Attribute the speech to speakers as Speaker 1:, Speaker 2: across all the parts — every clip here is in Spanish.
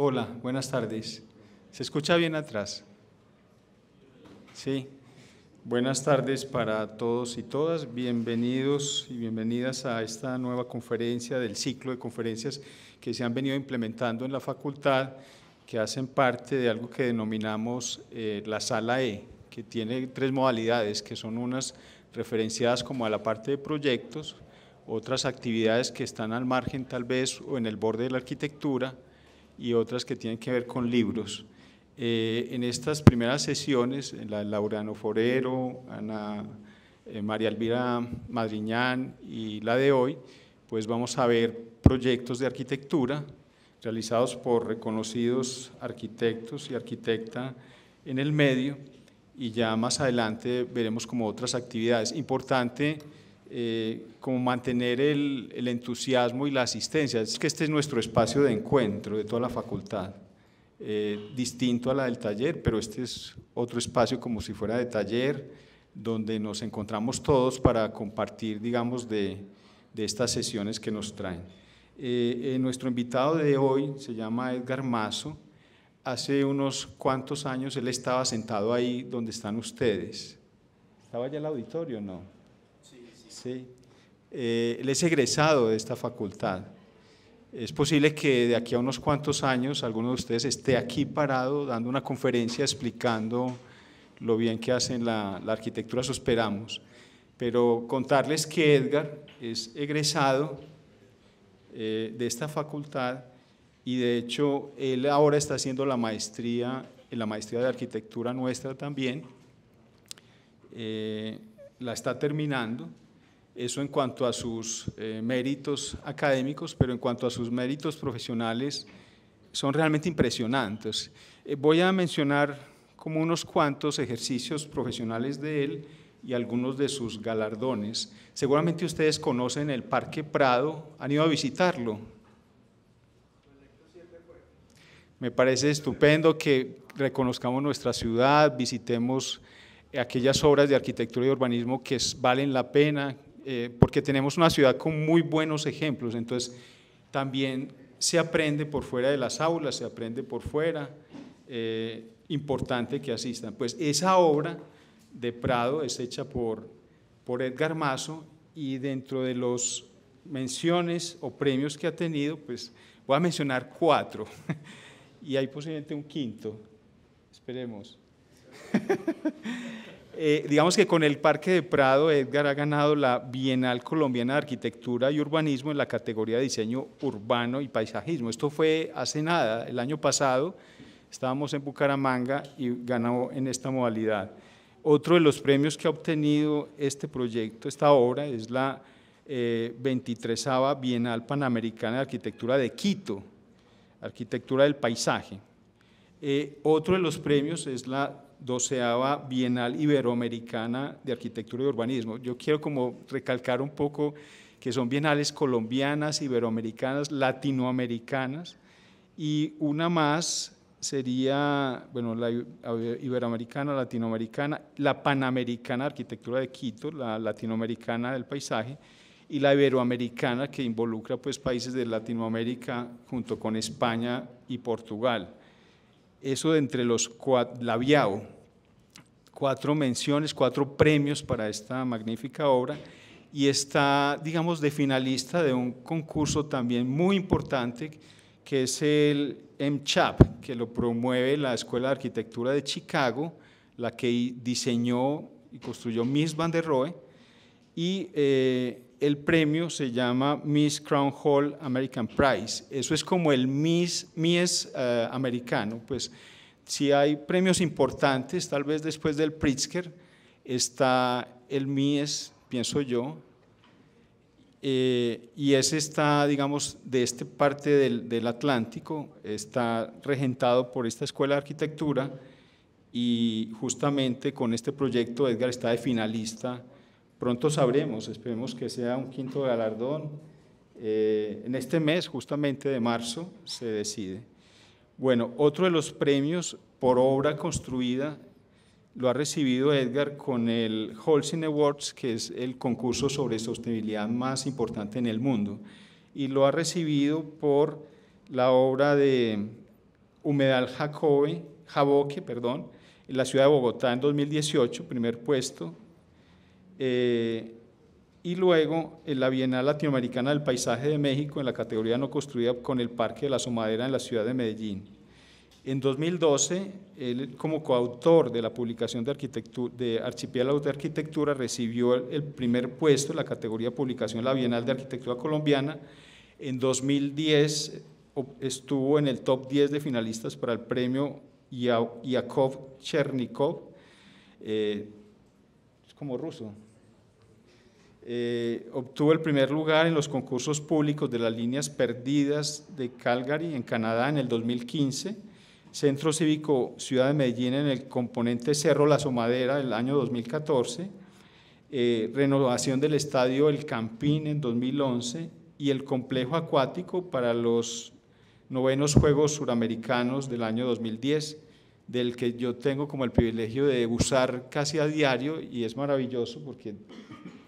Speaker 1: Hola, buenas tardes. ¿Se escucha bien atrás? Sí. Buenas tardes para todos y todas. Bienvenidos y bienvenidas a esta nueva conferencia del ciclo de conferencias que se han venido implementando en la facultad, que hacen parte de algo que denominamos eh, la sala E, que tiene tres modalidades, que son unas referenciadas como a la parte de proyectos, otras actividades que están al margen tal vez o en el borde de la arquitectura, y otras que tienen que ver con libros. Eh, en estas primeras sesiones, la de Laurano Forero, Ana, eh, María Elvira Madriñán y la de hoy, pues vamos a ver proyectos de arquitectura realizados por reconocidos arquitectos y arquitecta en el medio y ya más adelante veremos como otras actividades. Importante eh, como mantener el, entusiasmo y la asistencia. Es que este es nuestro espacio de encuentro de toda la facultad, eh, distinto a la del taller, pero este es otro espacio como si fuera de taller, donde nos encontramos todos para compartir, digamos, de, estas sesiones que nos traen. Eh, nuestro invitado de hoy se llama Edgar Mazo. Hace unos cuantos años él estaba sentado ahí donde están ustedes. ¿Estaba ya el auditorio no? Eh, él es egresado de esta facultad. Es posible que de aquí a unos cuantos años alguno de ustedes esté aquí parado dando una conferencia explicando lo bien que hacen la, la arquitectura esperamos, Pero contarles que Edgar es egresado eh, de esta facultad y de hecho él ahora está haciendo la maestría, la maestría de arquitectura nuestra también. Eh, la está terminando eso en cuanto a sus eh, méritos académicos, pero en cuanto a sus méritos profesionales, son realmente impresionantes. Eh, voy a mencionar como unos cuantos ejercicios profesionales de él y algunos de sus galardones. Seguramente ustedes conocen el Parque Prado, han ido a visitarlo. Me parece estupendo que reconozcamos nuestra ciudad, visitemos aquellas obras de arquitectura y urbanismo que valen la pena, eh, porque tenemos una ciudad con muy buenos ejemplos, entonces también se aprende por fuera de las aulas, se aprende por fuera, eh, importante que asistan. Pues esa obra de Prado es hecha por, por Edgar Mazo y dentro de los menciones o premios que ha tenido, pues voy a mencionar cuatro y hay posiblemente un quinto, esperemos. Eh, digamos que con el Parque de Prado, Edgar ha ganado la Bienal Colombiana de Arquitectura y Urbanismo en la categoría de diseño urbano y paisajismo. Esto fue hace nada, el año pasado estábamos en Bucaramanga y ganó en esta modalidad. Otro de los premios que ha obtenido este proyecto, esta obra, es la 23 eh, 23 Bienal Panamericana de Arquitectura de Quito, Arquitectura del Paisaje. Eh, otro de los premios es la doceava Bienal Iberoamericana de Arquitectura y Urbanismo. Yo quiero como recalcar un poco que son bienales colombianas, iberoamericanas, latinoamericanas, y una más sería, bueno, la iberoamericana, latinoamericana, la panamericana arquitectura de Quito, la latinoamericana del paisaje, y la iberoamericana que involucra pues países de Latinoamérica junto con España y Portugal eso de entre los labiao, cuatro menciones, cuatro premios para esta magnífica obra y está, digamos, de finalista de un concurso también muy importante que es el MCHAP, que lo promueve la Escuela de Arquitectura de Chicago, la que diseñó y construyó Miss Van der Rohe, y eh, el premio se llama Miss Crown Hall American Prize. Eso es como el Miss, eh, americano. Pues si hay premios importantes, tal vez después del Pritzker, está el Mies, pienso yo, eh, y ese está, digamos, de esta parte del, del, Atlántico, está regentado por esta Escuela de Arquitectura y justamente con este proyecto Edgar está de finalista Pronto sabremos, esperemos que sea un quinto galardón. Eh, en este mes, justamente de marzo, se decide. Bueno, otro de los premios por obra construida lo ha recibido Edgar con el Holcim Awards, que es el concurso sobre sostenibilidad más importante en el mundo, y lo ha recibido por la obra de Humedal Jacobe, Jaboque, perdón, en la ciudad de Bogotá en 2018, primer puesto, eh, y luego en eh, la Bienal Latinoamericana del Paisaje de México en la categoría no construida con el Parque de la Somadera en la ciudad de Medellín. En 2012, él como coautor de la publicación de, de Archipiélago de Arquitectura recibió el primer puesto en la categoría publicación la Bienal de Arquitectura Colombiana. En 2010 estuvo en el top 10 de finalistas para el premio Yakov Chernikov, eh, es como ruso, eh, obtuvo el primer lugar en los concursos públicos de las líneas perdidas de Calgary en Canadá en el 2015, Centro Cívico Ciudad de Medellín en el componente Cerro La Somadera el año 2014, eh, renovación del estadio El Campín en 2011 y el complejo acuático para los novenos Juegos Suramericanos del año 2010 del que yo tengo como el privilegio de usar casi a diario y es maravilloso porque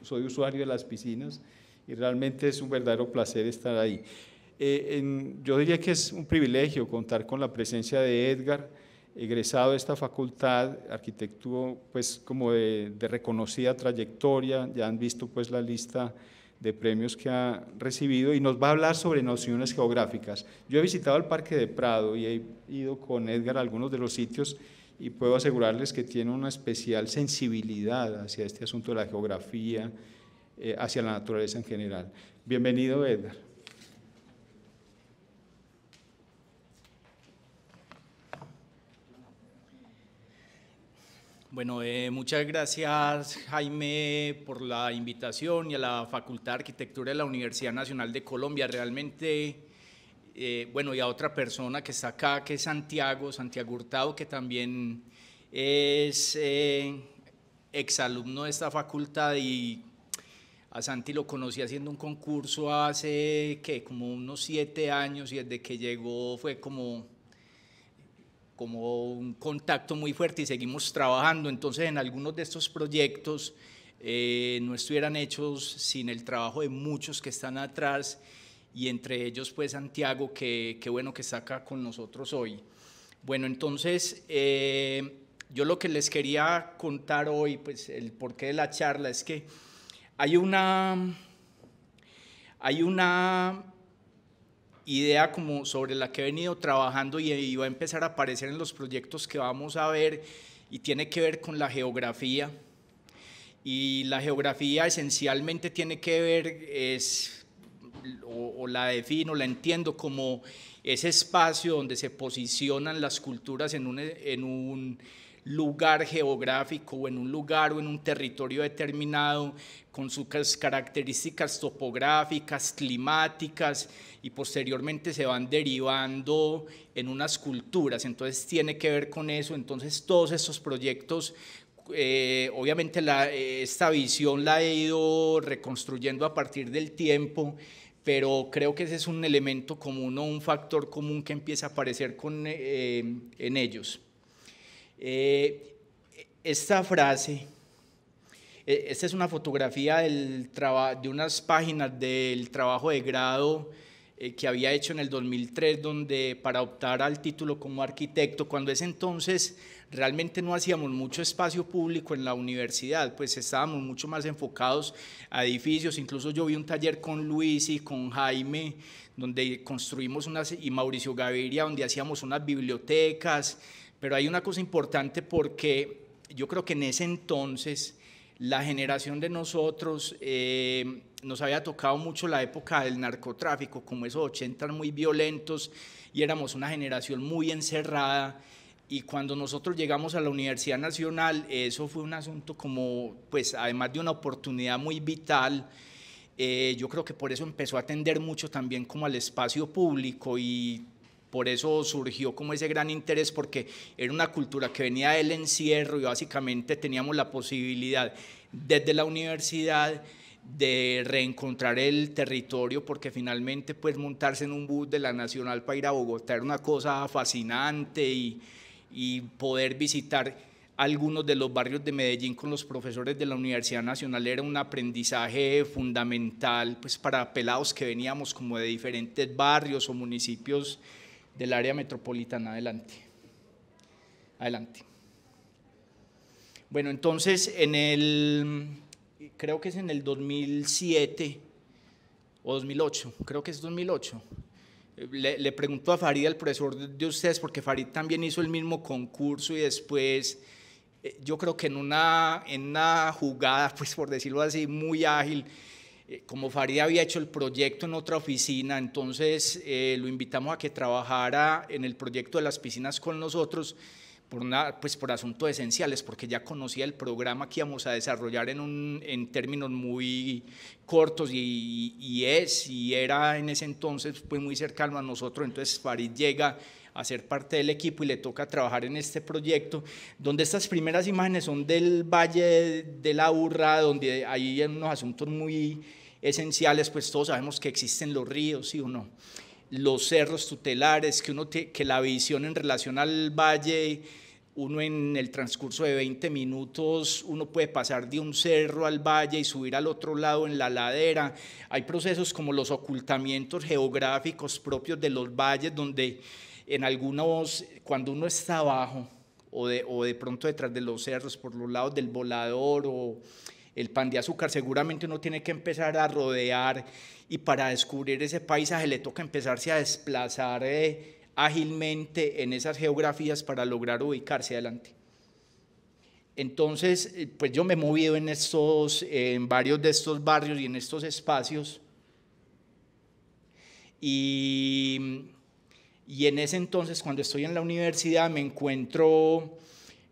Speaker 1: soy usuario de las piscinas y realmente es un verdadero placer estar ahí. Eh, yo diría que es un privilegio contar con la presencia de Edgar, egresado de esta facultad, arquitecto pues como de, reconocida trayectoria, ya han visto pues la lista de premios que ha recibido y nos va a hablar sobre nociones geográficas. Yo he visitado el Parque de Prado y he ido con Edgar a algunos de los sitios y puedo asegurarles que tiene una especial sensibilidad hacia este asunto de la geografía, eh, hacia la naturaleza en general. Bienvenido, Edgar.
Speaker 2: Bueno, eh, muchas gracias Jaime por la invitación y a la Facultad de Arquitectura de la Universidad Nacional de Colombia. Realmente eh, bueno, y a otra persona que está acá, que es Santiago, Santiago Hurtado, que también es eh, exalumno de esta facultad y a Santi lo conocí haciendo un concurso hace, ¿qué? Como unos siete años y desde que llegó fue como como un contacto muy fuerte y seguimos trabajando. Entonces, en algunos de estos proyectos eh, no estuvieran hechos sin el trabajo de muchos que están atrás y entre ellos pues Santiago, que qué bueno que está acá con nosotros hoy. Bueno, entonces eh, yo lo que les quería contar hoy, pues el porqué de la charla es que hay una, hay una idea como sobre la que he venido trabajando y, y va a empezar a aparecer en los proyectos que vamos a ver y tiene que ver con la geografía. Y la geografía esencialmente tiene que ver, es o, la defino, la entiendo como ese espacio donde se posicionan las culturas en un, lugar geográfico o en un lugar o en un territorio determinado con sus características topográficas, climáticas y posteriormente se van derivando en unas culturas. Entonces tiene que ver con eso. Entonces todos estos proyectos eh, obviamente esta visión la he ido reconstruyendo a partir del tiempo pero creo que ese es un elemento común o un factor común que empieza a aparecer eh, en ellos. Eh, esta frase, eh, esta es una fotografía del de unas páginas del trabajo de grado que había hecho en el 2003, donde para optar al título como arquitecto, cuando es entonces realmente no hacíamos mucho espacio público en la universidad, pues estábamos mucho más enfocados a edificios, incluso yo vi un taller con Luis y con Jaime, donde construimos unas, y Mauricio Gaviria, donde hacíamos unas bibliotecas, pero hay una cosa importante porque yo creo que en ese entonces la generación de nosotros eh, nos había tocado mucho la época del narcotráfico, como esos 80 muy violentos y éramos una generación muy encerrada y cuando nosotros llegamos a la Universidad Nacional, eso fue un asunto como, pues además de una oportunidad muy vital, eh, yo creo que por eso empezó a atender mucho también como al espacio público y por eso surgió como ese gran interés, porque era una cultura que venía del encierro y básicamente teníamos la posibilidad desde la universidad de reencontrar el territorio, porque finalmente pues montarse en un bus de la Nacional para ir a Bogotá era una cosa fascinante y y poder visitar algunos de los barrios de Medellín con los profesores de la Universidad Nacional era un aprendizaje fundamental pues, para pelados que veníamos como de diferentes barrios o municipios del área metropolitana. Adelante. Adelante. Bueno, entonces en el, creo que es en el 2007 o 2008, creo que es 2008 le, le, preguntó a Farid, al profesor de ustedes, porque Farid también hizo el mismo concurso y después, eh, yo creo que en una, en una jugada, pues por decirlo así, muy ágil, eh, como Farid había hecho el proyecto en otra oficina, entonces eh, lo invitamos a que trabajara en el proyecto de las piscinas con nosotros por, pues por asuntos esenciales, porque ya conocía el programa que íbamos a desarrollar en, un, en términos muy cortos y, es, y era en ese entonces pues muy cercano a nosotros, entonces Farid llega a ser parte del equipo y le toca trabajar en este proyecto, donde estas primeras imágenes son del Valle de la Urra, donde hay unos asuntos muy esenciales, pues todos sabemos que existen los ríos, ¿sí o no? los cerros tutelares, que, uno que la visión en relación al valle, uno en el transcurso de 20 minutos, uno puede pasar de un cerro al valle y subir al otro lado en la ladera. Hay procesos como los ocultamientos geográficos propios de los valles, donde en algunos, cuando uno está abajo o de, o de pronto detrás de los cerros, por los lados del volador o el pan de azúcar, seguramente uno tiene que empezar a rodear y para descubrir ese paisaje le toca empezarse a desplazar eh, ágilmente en esas geografías para lograr ubicarse adelante. Entonces, eh, pues yo me he movido en, estos, en varios de estos barrios y en estos espacios. Y, en ese entonces, cuando estoy en la universidad, me encuentro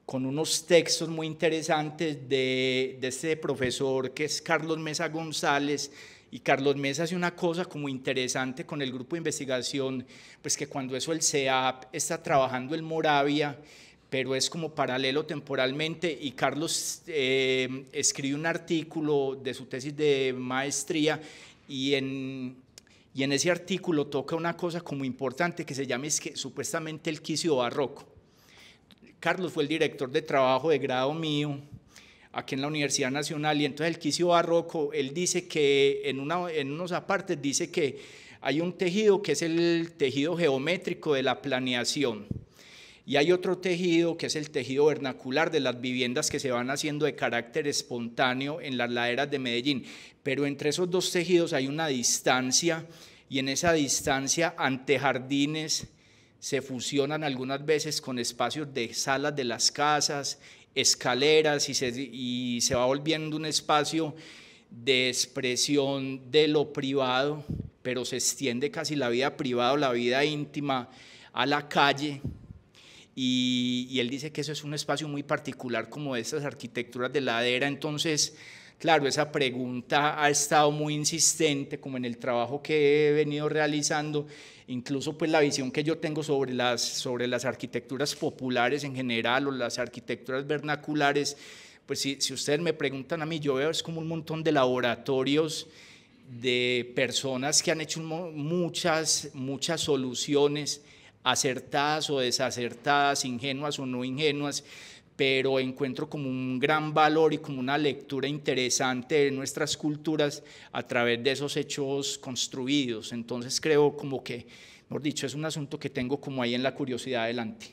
Speaker 2: con unos textos muy interesantes de, de este profesor que es Carlos Mesa González, y Carlos Mesa hace una cosa como interesante con el grupo de investigación, pues que cuando eso el CEAP está trabajando en Moravia, pero es como paralelo temporalmente y Carlos eh, escribe un artículo de su tesis de maestría y en, y en ese artículo toca una cosa como importante que se llama es supuestamente el quicio barroco. Carlos fue el director de trabajo de grado mío aquí en la Universidad Nacional, y entonces el quicio barroco, él dice que en, una, en unos apartes dice que hay un tejido que es el tejido geométrico de la planeación y hay otro tejido que es el tejido vernacular de las viviendas que se van haciendo de carácter espontáneo en las laderas de Medellín. Pero entre esos dos tejidos hay una distancia y en esa distancia ante jardines se fusionan algunas veces con espacios de salas de las casas escaleras y se, y se va volviendo un espacio de expresión de lo privado, pero se extiende casi la vida privada, la vida íntima a la calle. Y, él dice que eso es un espacio muy particular como estas arquitecturas de ladera. Entonces, Claro, esa pregunta ha estado muy insistente, como en el trabajo que he venido realizando, incluso pues la visión que yo tengo sobre las, sobre las arquitecturas populares en general o las arquitecturas vernaculares, pues si, ustedes me preguntan a mí, yo veo es como un montón de laboratorios de personas que han hecho muchas, muchas soluciones acertadas o desacertadas, ingenuas o no ingenuas, pero encuentro como un gran valor y como una lectura interesante de nuestras culturas a través de esos hechos construidos. Entonces creo como que, mejor dicho, es un asunto que tengo como ahí en la curiosidad adelante.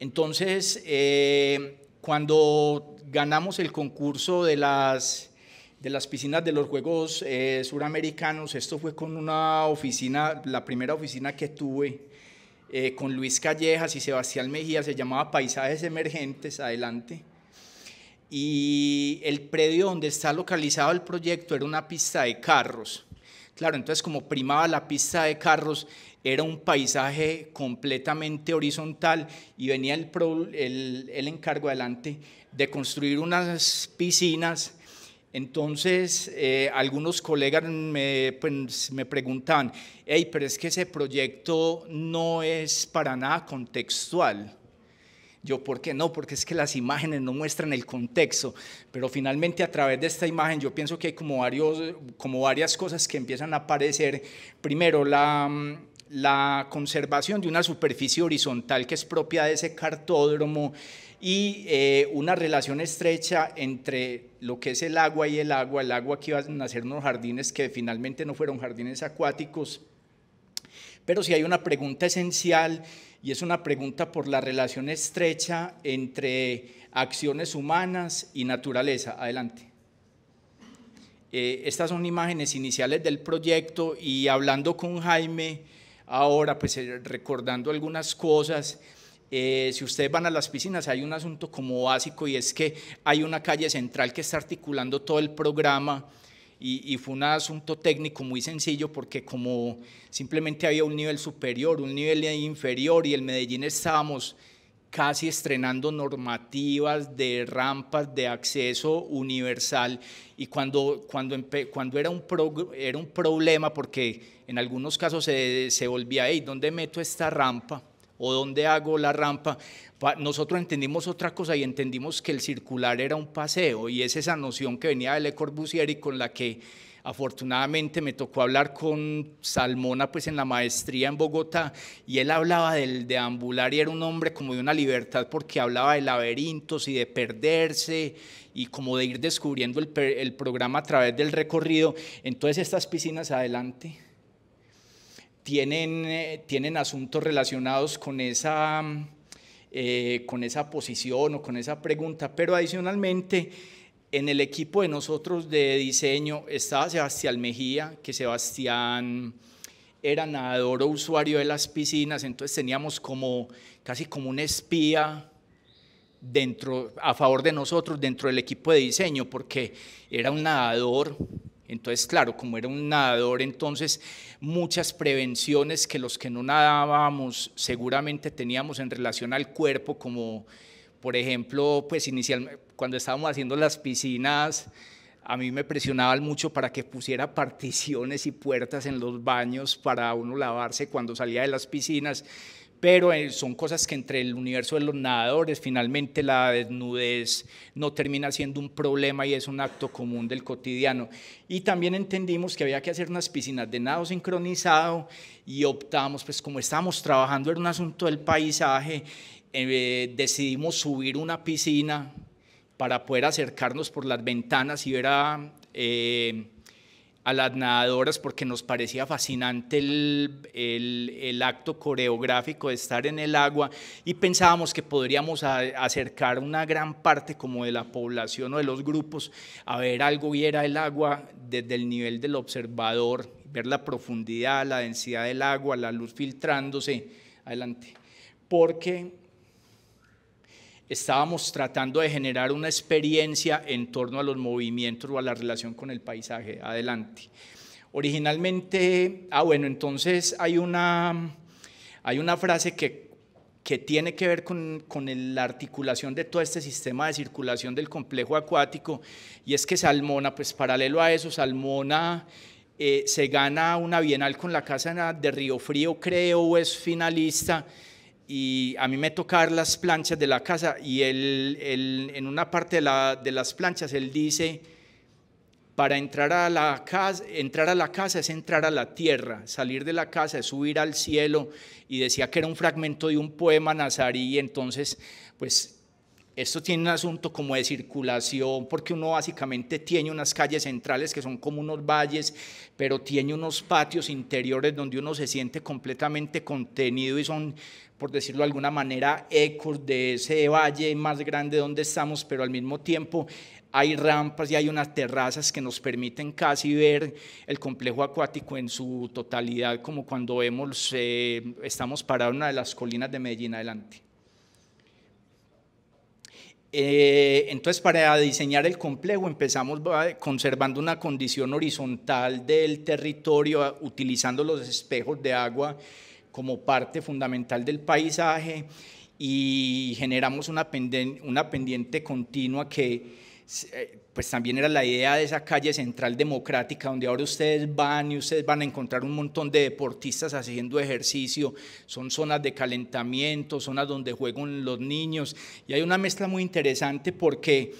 Speaker 2: Entonces, eh, cuando ganamos el concurso de las, de las piscinas de los Juegos eh, Suramericanos, esto fue con una oficina, la primera oficina que tuve, eh, con Luis Callejas y Sebastián Mejía, se llamaba Paisajes Emergentes, adelante. Y el predio donde está localizado el proyecto era una pista de carros. Claro, entonces como primaba la pista de carros, era un paisaje completamente horizontal y venía el, el, el encargo adelante de construir unas piscinas entonces, eh, algunos colegas me, pues, preguntan, hey, pero es que ese proyecto no es para nada contextual. Yo, ¿por qué no? Porque es que las imágenes no muestran el contexto, pero finalmente a través de esta imagen yo pienso que hay como, varios, como varias cosas que empiezan a aparecer. Primero, la, conservación de una superficie horizontal que es propia de ese cartódromo y eh, una relación estrecha entre lo que es el agua y el agua, el agua que iba a ser unos jardines que finalmente no fueron jardines acuáticos. Pero si hay una pregunta esencial y es una pregunta por la relación estrecha entre acciones humanas y naturaleza. Adelante. Eh, estas son imágenes iniciales del proyecto y hablando con Jaime ahora, pues eh, recordando algunas cosas, eh, si ustedes van a las piscinas, hay un asunto como básico y es que hay una calle central que está articulando todo el programa y, fue un asunto técnico muy sencillo porque como simplemente había un nivel superior, un nivel inferior y el Medellín estábamos casi estrenando normativas de rampas de acceso universal y cuando, cuando, cuando era, un era un problema porque en algunos casos se, se volvía, ahí ¿dónde meto esta rampa? o dónde hago la rampa. Nosotros entendimos otra cosa y entendimos que el circular era un paseo y es esa noción que venía de Le Corbusier y con la que afortunadamente me tocó hablar con Salmona pues en la maestría en Bogotá y él hablaba del deambular y era un hombre como de una libertad porque hablaba de laberintos y de perderse y como de ir descubriendo el, el programa a través del recorrido. Entonces estas piscinas adelante tienen, eh, tienen asuntos relacionados con esa, mm, eh, con esa posición o con esa pregunta, pero adicionalmente en el equipo de nosotros de diseño estaba Sebastián Mejía, que Sebastián era nadador o usuario de las piscinas, entonces teníamos como casi como un espía dentro a favor de nosotros dentro del equipo de diseño porque era un nadador entonces, claro, como era un nadador, entonces muchas prevenciones que los que no nadábamos seguramente teníamos en relación al cuerpo, como por ejemplo, pues inicialmente cuando estábamos haciendo las piscinas, a mí me presionaban mucho para que pusiera particiones y puertas en los baños para uno lavarse cuando salía de las piscinas pero eh, son cosas que entre el universo de los nadadores finalmente la desnudez no termina siendo un problema y es un acto común del cotidiano. Y también entendimos que había que hacer unas piscinas de nado sincronizado y optamos, pues como estábamos trabajando en un asunto del paisaje, eh, decidimos subir una piscina para poder acercarnos por las ventanas y ver a... Eh, a las nadadoras porque nos parecía fascinante el, acto coreográfico de estar en el agua y pensábamos que podríamos acercar una gran parte como de la población o de los grupos a ver algo y era el agua desde el nivel del observador, ver la profundidad, la densidad del agua, la luz filtrándose. Adelante. Porque estábamos tratando de generar una experiencia en torno a los movimientos o a la relación con el paisaje. Adelante. Originalmente, ah bueno, entonces hay una, hay una frase que, que tiene que ver con, con la articulación de todo este sistema de circulación del complejo acuático y es que Salmona, pues paralelo a eso, Salmona... Eh, se gana una bienal con la Casa de Río Frío, creo, es finalista y a mí me tocar las planchas de la casa y él, en una parte de, de, las planchas él dice, para entrar a, la casa, entrar a la casa es entrar a la tierra, salir de la casa es subir al cielo y decía que era un fragmento de un poema nazarí, entonces pues esto tiene un asunto como de circulación, porque uno básicamente tiene unas calles centrales que son como unos valles, pero tiene unos patios interiores donde uno se siente completamente contenido y son por decirlo de alguna manera, eco de ese valle más grande donde estamos, pero al mismo tiempo hay rampas y hay unas terrazas que nos permiten casi ver el complejo acuático en su totalidad, como cuando vemos, eh, estamos parados en una de las colinas de Medellín adelante. Eh, entonces, para diseñar el complejo empezamos conservando una condición horizontal del territorio, utilizando los espejos de agua como parte fundamental del paisaje y generamos una pendiente, una pendiente continua que eh, pues también era la idea de esa calle central democrática donde ahora ustedes van y ustedes van a encontrar un montón de deportistas haciendo ejercicio, son zonas de calentamiento, zonas donde juegan los niños y hay una mezcla muy interesante porque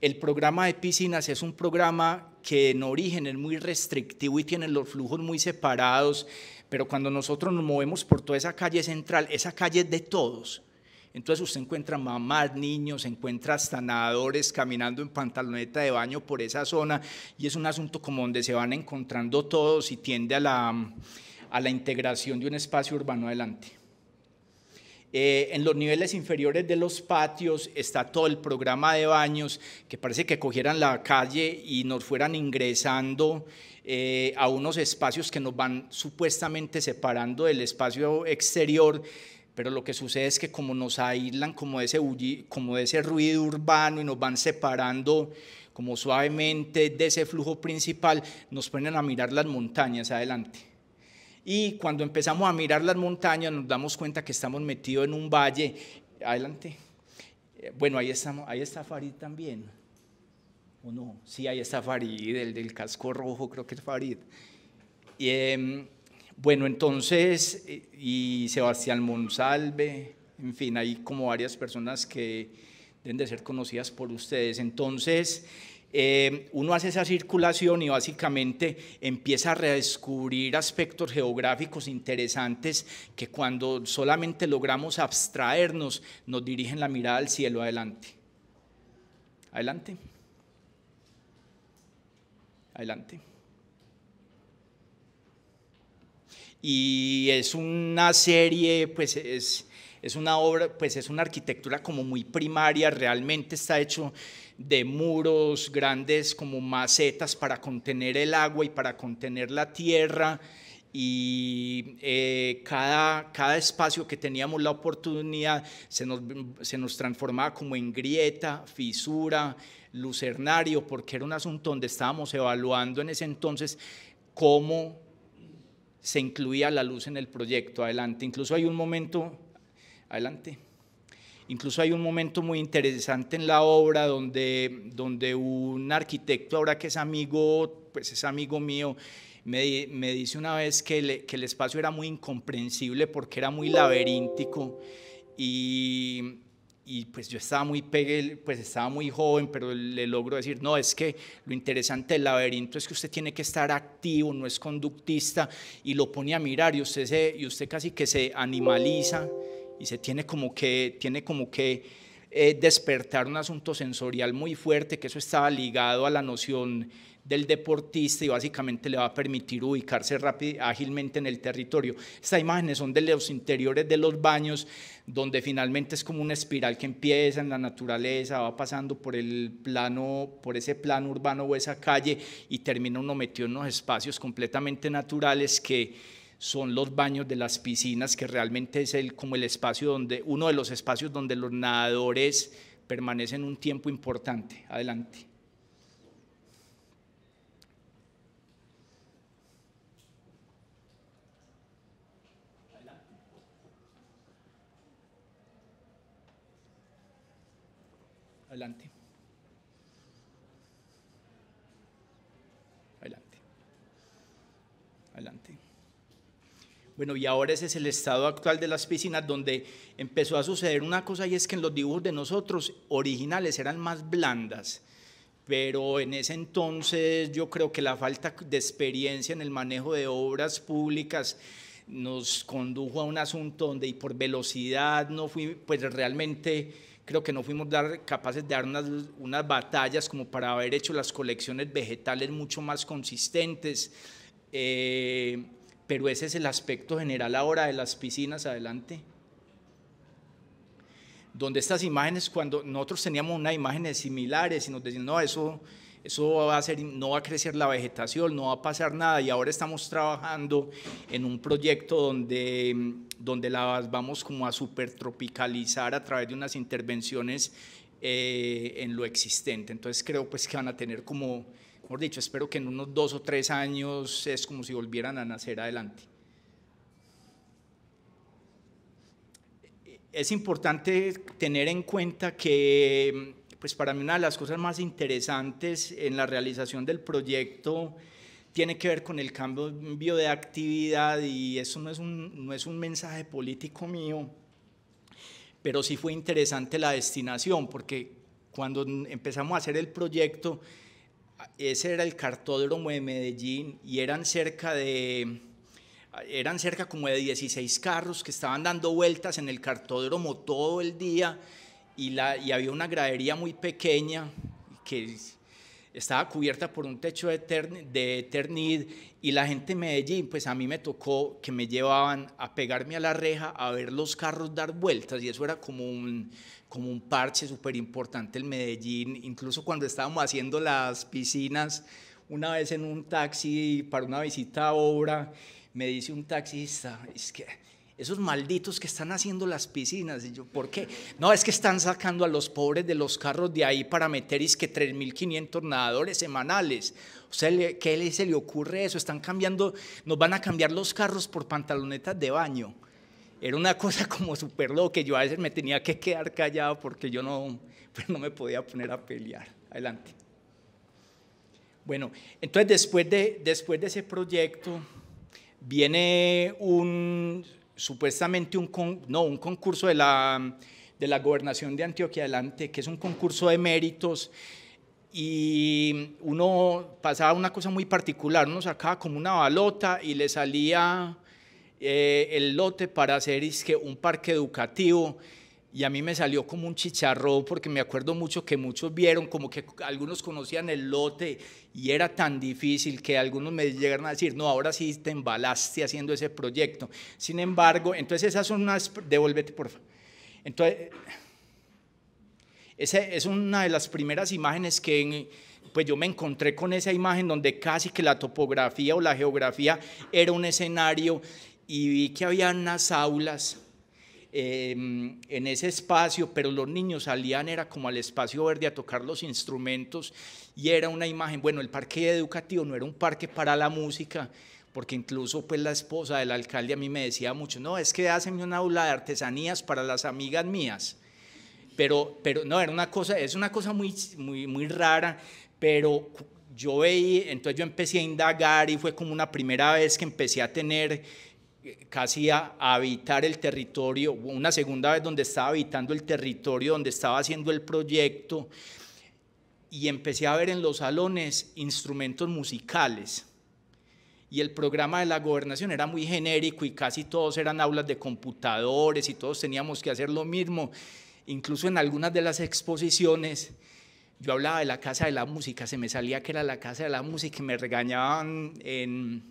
Speaker 2: el programa de piscinas es un programa que en origen es muy restrictivo y tiene los flujos muy separados pero cuando nosotros nos movemos por toda esa calle central, esa calle es de todos. Entonces usted encuentra mamás, niños, encuentra hasta nadadores caminando en pantaloneta de baño por esa zona y es un asunto como donde se van encontrando todos y tiende a la, a la integración de un espacio urbano adelante. Eh, en los niveles inferiores de los patios está todo el programa de baños que parece que cogieran la calle y nos fueran ingresando eh, a unos espacios que nos van supuestamente separando del espacio exterior, pero lo que sucede es que como nos aíslan como de ese, como de ese ruido urbano y nos van separando como suavemente de ese flujo principal, nos ponen a mirar las montañas adelante. Y cuando empezamos a mirar las montañas nos damos cuenta que estamos metidos en un valle. Adelante. Eh, bueno, ahí, estamos, ahí está Farid también o no, sí, ahí está Farid, el del casco rojo, creo que es Farid. Em, bueno, entonces, y Sebastián Monsalve, en fin, hay como varias personas que deben de ser conocidas por ustedes. Entonces, em, uno hace esa circulación y básicamente empieza a redescubrir aspectos geográficos interesantes que cuando solamente logramos abstraernos nos dirigen la mirada al cielo. Adelante. Adelante. Adelante. Y es una serie, pues es, una obra, pues es una arquitectura como muy primaria, realmente está hecho de muros grandes como macetas para contener el agua y para contener la tierra y eh, cada, cada espacio que teníamos la oportunidad se nos, se nos transformaba como en grieta, fisura, Lucernario, porque era un asunto donde estábamos evaluando en ese entonces cómo se incluía la luz en el proyecto. Adelante, incluso hay un momento, adelante, incluso hay un momento muy interesante en la obra donde, donde un arquitecto, ahora que es amigo, pues es amigo mío, me, dice una vez que, que el espacio era muy incomprensible porque era muy laberíntico y y pues yo estaba muy pegue, pues estaba muy joven, pero le logro decir, no, es que lo interesante del laberinto es que usted tiene que estar activo, no es conductista, y lo pone a mirar y usted, se, y usted casi que se animaliza y se tiene como que, tiene como que eh, despertar un asunto sensorial muy fuerte, que eso estaba ligado a la noción del deportista y básicamente le va a permitir ubicarse rápido, ágilmente en el territorio. Estas imágenes son de los interiores de los baños, donde finalmente es como una espiral que empieza en la naturaleza, va pasando por el plano, por ese plano urbano o esa calle y termina uno metido en unos espacios completamente naturales que son los baños de las piscinas, que realmente es el, como el espacio donde, uno de los espacios donde los nadadores permanecen un tiempo importante. Adelante. Adelante. Adelante. Adelante. Bueno, y ahora ese es el estado actual de las piscinas donde empezó a suceder una cosa y es que en los dibujos de nosotros originales eran más blandas, pero en ese entonces yo creo que la falta de experiencia en el manejo de obras públicas nos condujo a un asunto donde y por velocidad no fui pues realmente creo que no fuimos capaces de dar unas, batallas como para haber hecho las colecciones vegetales mucho más consistentes. Eh, pero ese es el aspecto general ahora de las piscinas, adelante. Donde estas imágenes, cuando nosotros teníamos unas imágenes similares y nos decían, no, eso, eso va a ser, no va a crecer la vegetación, no va a pasar nada. Y ahora estamos trabajando en un proyecto donde donde las vamos como a supertropicalizar a través de unas intervenciones eh, en lo existente. Entonces creo pues que van a tener como, mejor dicho, espero que en unos dos o tres años es como si volvieran a nacer adelante. Eh, es importante tener en cuenta que, pues para mí una de las cosas más interesantes en la realización del proyecto tiene que ver con el cambio de actividad y eso no es un, no es un mensaje político mío, pero sí fue interesante la destinación porque cuando empezamos a hacer el proyecto, ese era el cartódromo de Medellín y eran cerca de eran cerca como de 16 carros que estaban dando vueltas en el cartódromo todo el día y, la, y había una gradería muy pequeña que estaba cubierta por un techo de, eternit ternid y la gente de Medellín, pues a mí me tocó que me llevaban a pegarme a la reja a ver los carros dar vueltas y eso era como un, como un parche súper importante en Medellín, incluso cuando estábamos haciendo las piscinas, una vez en un taxi para una visita a obra, me dice un taxista, es que esos malditos que están haciendo las piscinas. Y yo, ¿por qué? No, es que están sacando a los pobres de los carros de ahí para meter es que 3.500 nadadores semanales. O sea, ¿qué se le ocurre eso? Están cambiando, nos van a cambiar los carros por pantalonetas de baño. Era una cosa como súper loca. Yo a veces me tenía que quedar callado porque yo no, pues, no me podía poner a pelear. Adelante. Bueno, entonces después de, después de ese proyecto viene un, supuestamente un, no, un concurso de la, gobernación de Antioquia Adelante, que es un concurso de méritos. Y uno pasaba una cosa muy particular, uno sacaba como una balota y le salía eh, el lote para hacer un parque educativo y a mí me salió como un chicharrón porque me acuerdo mucho que muchos vieron, como que algunos conocían el lote y era tan difícil que algunos me llegaron a decir, no, ahora sí te embalaste haciendo ese proyecto. Sin embargo, entonces esas son unas, devuélvete por favor. Entonces, esa es una de las primeras imágenes que pues yo me encontré con esa imagen donde casi que la topografía o la geografía era un escenario y vi que había unas aulas Em, en ese espacio, pero los niños salían, era como al espacio verde a tocar los instrumentos y era una imagen, bueno, el parque educativo no era un parque para la música, porque incluso pues la esposa del alcalde a mí me decía mucho, no, es que hacenme una aula de artesanías para las amigas mías. Pero, pero no, era una cosa, es una cosa muy, muy, muy rara, pero yo veía, entonces yo empecé a indagar y fue como una primera vez que empecé a tener casi a, habitar el territorio, una segunda vez donde estaba habitando el territorio, donde estaba haciendo el proyecto, y empecé a ver en los salones instrumentos musicales. Y el programa de la gobernación era muy genérico y casi todos eran aulas de computadores y todos teníamos que hacer lo mismo. Incluso en algunas de las exposiciones yo hablaba de la casa de la música, se me salía que era la casa de la música y me regañaban en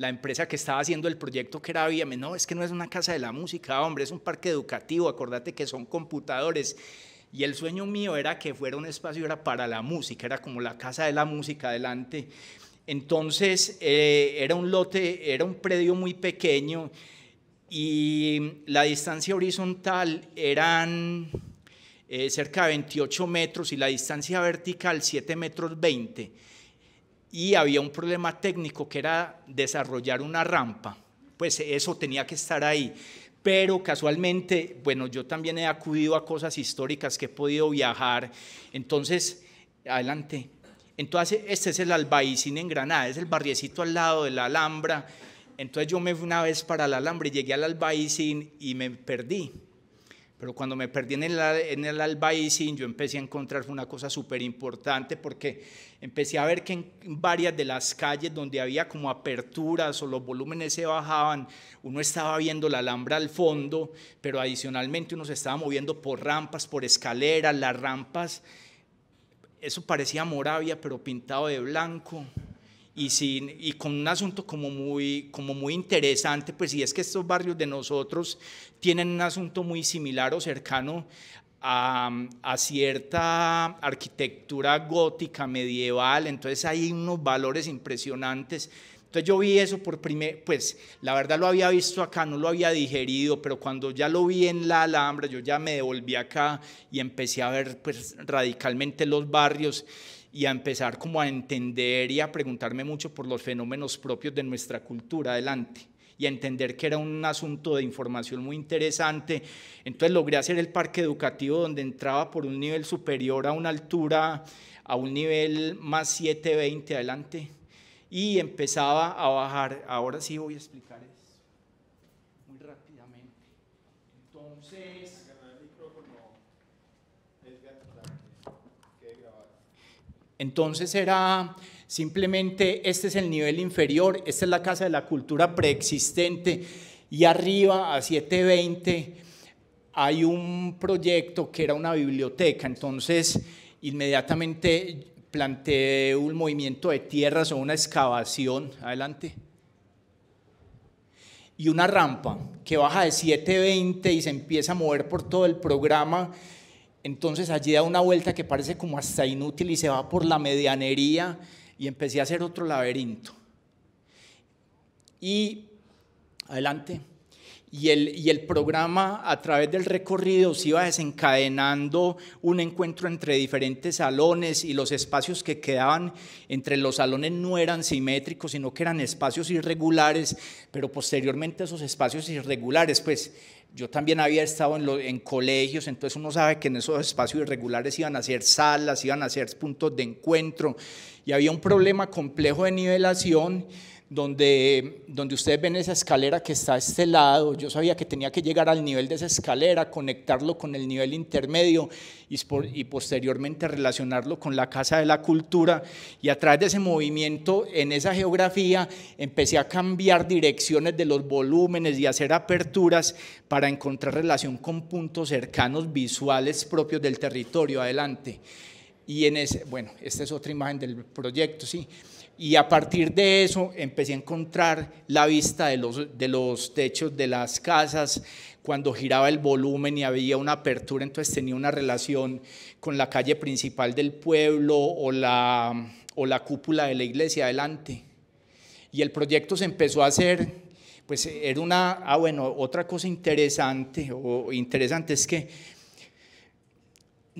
Speaker 2: la empresa que estaba haciendo el proyecto que era no, es que no es una casa de la música, hombre, es un parque educativo, acordate que son computadores. Y el sueño mío era que fuera un espacio, era para la música, era como la casa de la música adelante. Entonces eh, era un lote, era un predio muy pequeño y la distancia horizontal eran eh, cerca de 28 metros y la distancia vertical 7 metros 20 y había un problema técnico que era desarrollar una rampa, pues eso tenía que estar ahí. Pero casualmente, bueno, yo también he acudido a cosas históricas que he podido viajar. Entonces, adelante. Entonces, este es el Albaicín en Granada, es el barriecito al lado de la Alhambra. Entonces yo me fui una vez para la Alhambra y llegué al Albaicín y me perdí. Pero cuando me perdí en el, en albaicín, yo empecé a encontrar una cosa súper importante porque empecé a ver que en varias de las calles donde había como aperturas o los volúmenes se bajaban, uno estaba viendo la alhambra al fondo, pero adicionalmente uno se estaba moviendo por rampas, por escaleras, las rampas, eso parecía Moravia, pero pintado de blanco y, y con un asunto como muy, como muy interesante, pues si es que estos barrios de nosotros tienen un asunto muy similar o cercano a, cierta arquitectura gótica medieval, entonces hay unos valores impresionantes. Entonces yo vi eso por primera pues la verdad lo había visto acá, no lo había digerido, pero cuando ya lo vi en la Alhambra, yo ya me devolví acá y empecé a ver pues radicalmente los barrios y a empezar como a entender y a preguntarme mucho por los fenómenos propios de nuestra cultura adelante y a entender que era un asunto de información muy interesante. Entonces logré hacer el parque educativo donde entraba por un nivel superior a una altura, a un nivel más 720 adelante y empezaba a bajar. Ahora sí voy a explicar. Entonces era simplemente este es el nivel inferior, esta es la casa de la cultura preexistente y arriba a 720 hay un proyecto que era una biblioteca. Entonces inmediatamente planteé un movimiento de tierras o una excavación, adelante, y una rampa que baja de 720 y se empieza a mover por todo el programa entonces allí da una vuelta que parece como hasta inútil y se va por la medianería y empecé a hacer otro laberinto. Y adelante. Y el, y el, programa a través del recorrido se iba desencadenando un encuentro entre diferentes salones y los espacios que quedaban entre los salones no eran simétricos, sino que eran espacios irregulares, pero posteriormente esos espacios irregulares, pues yo también había estado en, colegios, entonces uno sabe que en esos espacios irregulares iban a ser salas, iban a ser puntos de encuentro y había un problema complejo de nivelación donde, donde ustedes ven esa escalera que está a este lado. Yo sabía que tenía que llegar al nivel de esa escalera, conectarlo con el nivel intermedio y, y posteriormente relacionarlo con la Casa de la Cultura. Y a través de ese movimiento, en esa geografía, empecé a cambiar direcciones de los volúmenes y hacer aperturas para encontrar relación con puntos cercanos visuales propios del territorio. Adelante. Y en ese, bueno, esta es otra imagen del proyecto, sí. Y a partir de eso empecé a encontrar la vista de los, de los techos de las casas, cuando giraba el volumen y había una apertura, entonces tenía una relación con la calle principal del pueblo o la, o la cúpula de la iglesia adelante. Y el proyecto se empezó a hacer, pues era una, ah bueno, otra cosa interesante, o interesante es que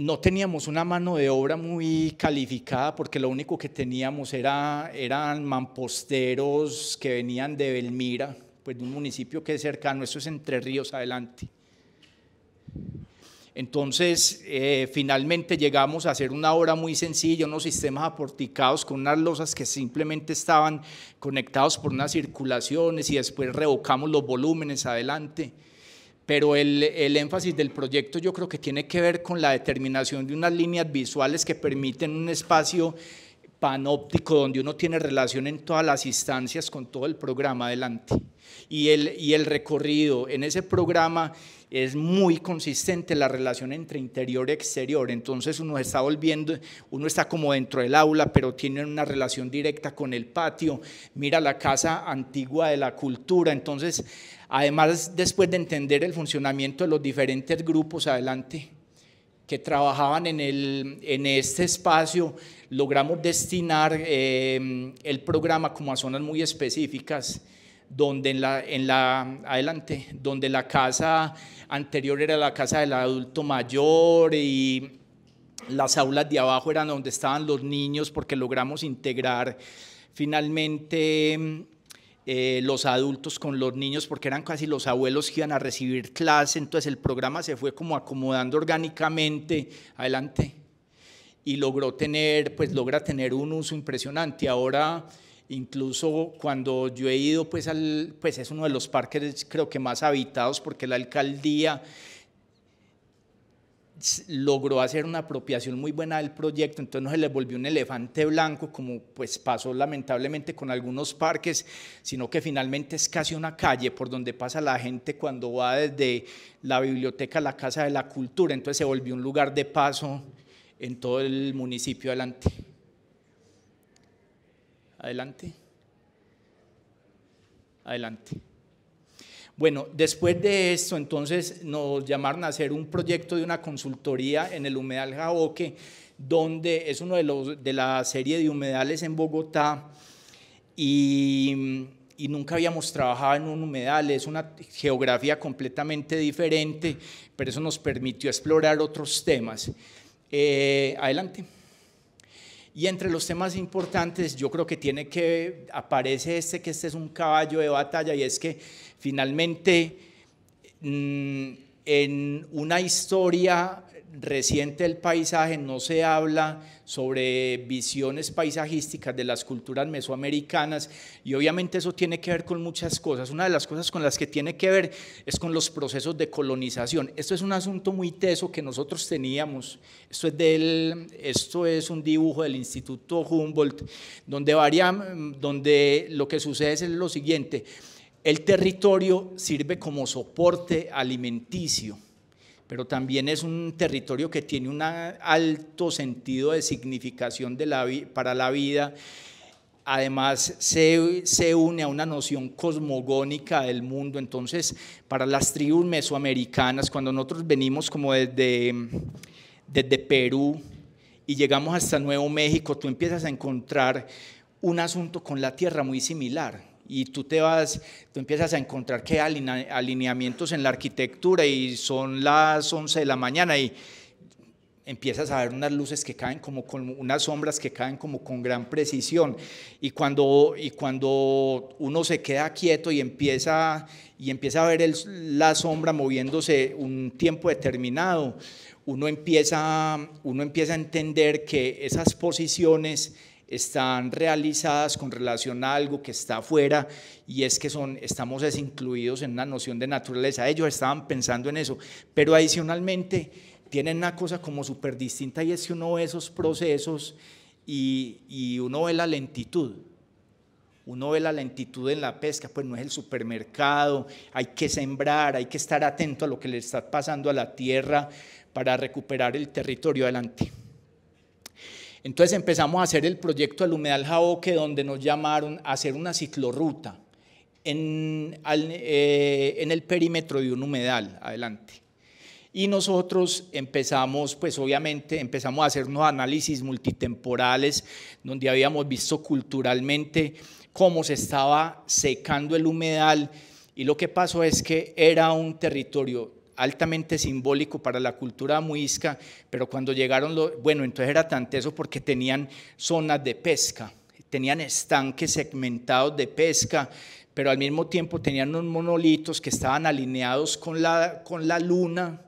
Speaker 2: no teníamos una mano de obra muy calificada porque lo único que teníamos era, eran mamposteros que venían de Belmira, pues de un municipio que es cercano, eso es Entre Ríos adelante. Entonces, eh, finalmente llegamos a hacer una obra muy sencilla, unos sistemas aporticados con unas losas que simplemente estaban conectados por unas circulaciones y después revocamos los volúmenes adelante pero el, el, énfasis del proyecto yo creo que tiene que ver con la determinación de unas líneas visuales que permiten un espacio panóptico donde uno tiene relación en todas las instancias con todo el programa adelante. Y el, y el recorrido en ese programa es muy consistente la relación entre interior y exterior. Entonces uno está volviendo, uno está como dentro del aula, pero tiene una relación directa con el patio. Mira la casa antigua de la cultura. Entonces, además, después de entender el funcionamiento de los diferentes grupos adelante que trabajaban en, el, en este espacio, logramos destinar em, el programa como a zonas muy específicas donde en la, adelante, donde la casa anterior era la casa del adulto mayor y las aulas de abajo eran donde estaban los niños porque logramos integrar finalmente em, eh, los adultos con los niños porque eran casi los abuelos que iban a recibir clase, entonces el programa se fue como acomodando orgánicamente. Adelante y logró tener, pues logra tener un uso impresionante. Ahora, incluso cuando yo he ido, pues, al, pues es uno de los parques creo que más habitados porque la alcaldía logró hacer una apropiación muy buena del proyecto, entonces no se le volvió un elefante blanco como pues pasó lamentablemente con algunos parques, sino que finalmente es casi una calle por donde pasa la gente cuando va desde la biblioteca a la Casa de la Cultura, entonces se volvió un lugar de paso en todo el municipio. Adelante. Adelante. Adelante. Bueno, después de esto, entonces nos llamaron a hacer un proyecto de una consultoría en el humedal Jaoque, donde es uno de los de la serie de humedales en Bogotá y nunca habíamos trabajado en un humedal, es una geografía completamente diferente, pero eso nos permitió explorar otros temas. Eh, adelante. Y entre los temas importantes, yo creo que tiene que, aparece este, que este es un caballo de batalla, y es que finalmente mm, en una historia reciente el paisaje, no se habla sobre visiones paisajísticas de las culturas mesoamericanas y obviamente eso tiene que ver con muchas cosas. Una de las cosas con las que tiene que ver es con los procesos de colonización. Esto es un asunto muy teso que nosotros teníamos. Esto es, un dibujo del Instituto Humboldt, donde, varía, donde lo que sucede es lo siguiente. El territorio sirve como soporte alimenticio pero también es un territorio que tiene un alto sentido de significación para la vida. Además, se, se une a una noción cosmogónica del mundo. Entonces, para las tribus mesoamericanas, cuando nosotros venimos como desde, desde Perú y llegamos hasta Nuevo México, tú empiezas a encontrar un asunto con la tierra muy similar y tú te vas, tú empiezas a encontrar que hay alineamientos en la arquitectura y son las 11 de la mañana y empiezas a ver unas luces que caen como con unas sombras que caen como con gran precisión y cuando y cuando uno se queda quieto y empieza y empieza a ver la sombra moviéndose un tiempo determinado uno empieza uno empieza a entender que esas posiciones están realizadas con relación a algo que está afuera y es que son, estamos incluidos en una noción de naturaleza. Ellos estaban pensando en eso, pero adicionalmente tienen una cosa como súper distinta y es que uno ve esos procesos y, y uno ve la lentitud. Uno ve la lentitud en la pesca, pues no es el supermercado, hay que sembrar, hay que estar atento a lo que le está pasando a la tierra para recuperar el territorio adelante. Entonces empezamos a hacer el proyecto del humedal Jaoque, donde nos llamaron a hacer una ciclorruta en, eh, en el perímetro de un humedal, adelante. Y nosotros empezamos, pues obviamente, empezamos a hacer unos análisis multitemporales, donde habíamos visto culturalmente cómo se estaba secando el humedal. Y lo que pasó es que era un territorio altamente simbólico para la cultura muisca, pero cuando llegaron, bueno, entonces era tanto eso porque tenían zonas de pesca, tenían estanques segmentados de pesca, pero al mismo tiempo tenían unos monolitos que estaban alineados con la, con la luna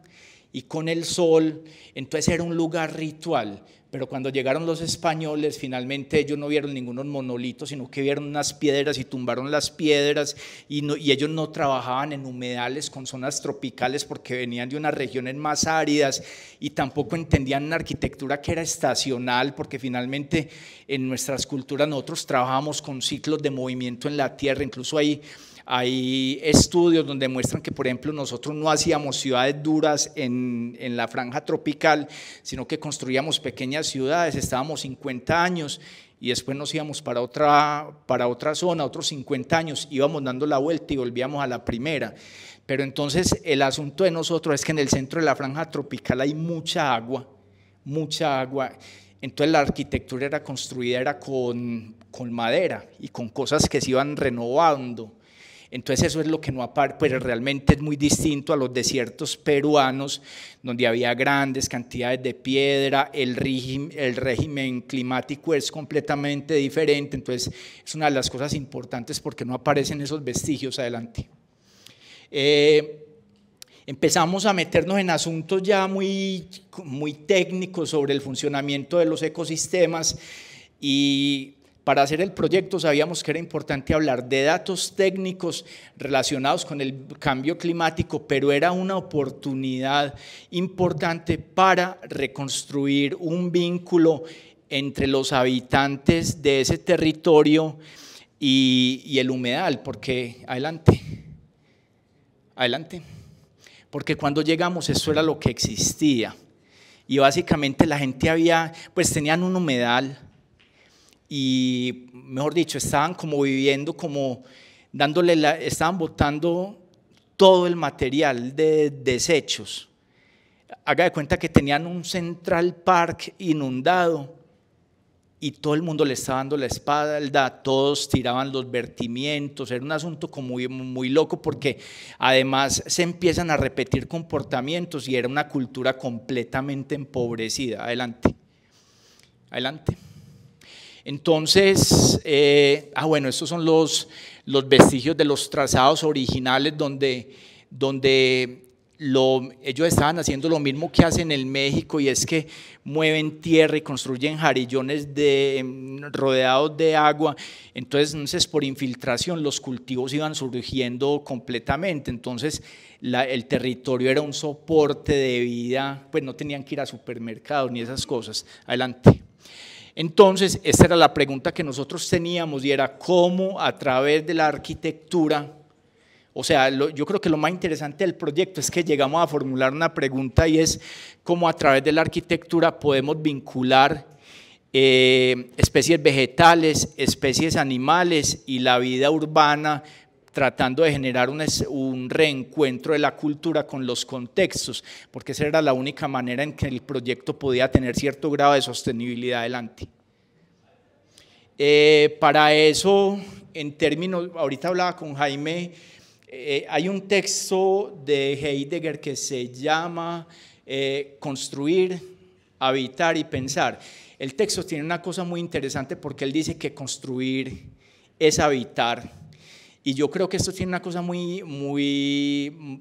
Speaker 2: y con el sol, entonces era un lugar ritual, pero cuando llegaron los españoles, finalmente ellos no vieron ningunos monolitos, sino que vieron unas piedras y tumbaron las piedras y, ellos no trabajaban en humedales con zonas tropicales porque venían de unas regiones más áridas y tampoco entendían una arquitectura que era estacional porque finalmente en nuestras culturas nosotros trabajamos con ciclos de movimiento en la tierra, incluso ahí hay estudios donde muestran que, por ejemplo, nosotros no hacíamos ciudades duras en, la franja tropical, sino que construíamos pequeñas ciudades, estábamos 50 años y después nos íbamos para otra, para otra zona, otros 50 años, íbamos dando la vuelta y volvíamos a la primera. Pero entonces el asunto de nosotros es que en el centro de la franja tropical hay mucha agua, mucha agua. Entonces la arquitectura era construida era con, con madera y con cosas que se iban renovando. Entonces eso es lo que no aparece, pero realmente es muy distinto a los desiertos peruanos, donde había grandes cantidades de piedra, el, régimen climático es completamente diferente, entonces es una de las cosas importantes porque no aparecen esos vestigios adelante. Eh, empezamos a meternos en asuntos ya muy, muy técnicos sobre el funcionamiento de los ecosistemas y para hacer el proyecto sabíamos que era importante hablar de datos técnicos relacionados con el cambio climático, pero era una oportunidad importante para reconstruir un vínculo entre los habitantes de ese territorio y, el humedal, porque adelante, adelante, porque cuando llegamos eso era lo que existía y básicamente la gente había, pues tenían un humedal y, mejor dicho, estaban como viviendo, como dándole, la, estaban botando todo el material de desechos. Haga de cuenta que tenían un Central Park inundado y todo el mundo le estaba dando la espalda, todos tiraban los vertimientos, era un asunto como muy, muy loco porque además se empiezan a repetir comportamientos y era una cultura completamente empobrecida. Adelante, adelante. Entonces, eh, ah bueno, estos son los, vestigios de los trazados originales donde, donde ellos estaban haciendo lo mismo que hacen en México y es que mueven tierra y construyen jarillones de, em, rodeados de agua. Entonces, entonces, por infiltración los cultivos iban surgiendo completamente. Entonces el territorio era un soporte de vida, pues no tenían que ir a supermercados ni esas cosas. Adelante. Entonces, esta era la pregunta que nosotros teníamos y era cómo a través de la arquitectura, o sea, yo creo que lo más interesante del proyecto es que llegamos a formular una pregunta y es cómo a través de la arquitectura podemos vincular eh, especies vegetales, especies animales y la vida urbana tratando de generar un, reencuentro de la cultura con los contextos, porque esa era la única manera en que el proyecto podía tener cierto grado de sostenibilidad adelante. Eh, para eso, en términos, ahorita hablaba con Jaime, eh, hay un texto de Heidegger que se llama eh, Construir, Habitar y Pensar. El texto tiene una cosa muy interesante porque él dice que construir es habitar y yo creo que esto tiene una cosa muy, muy mm,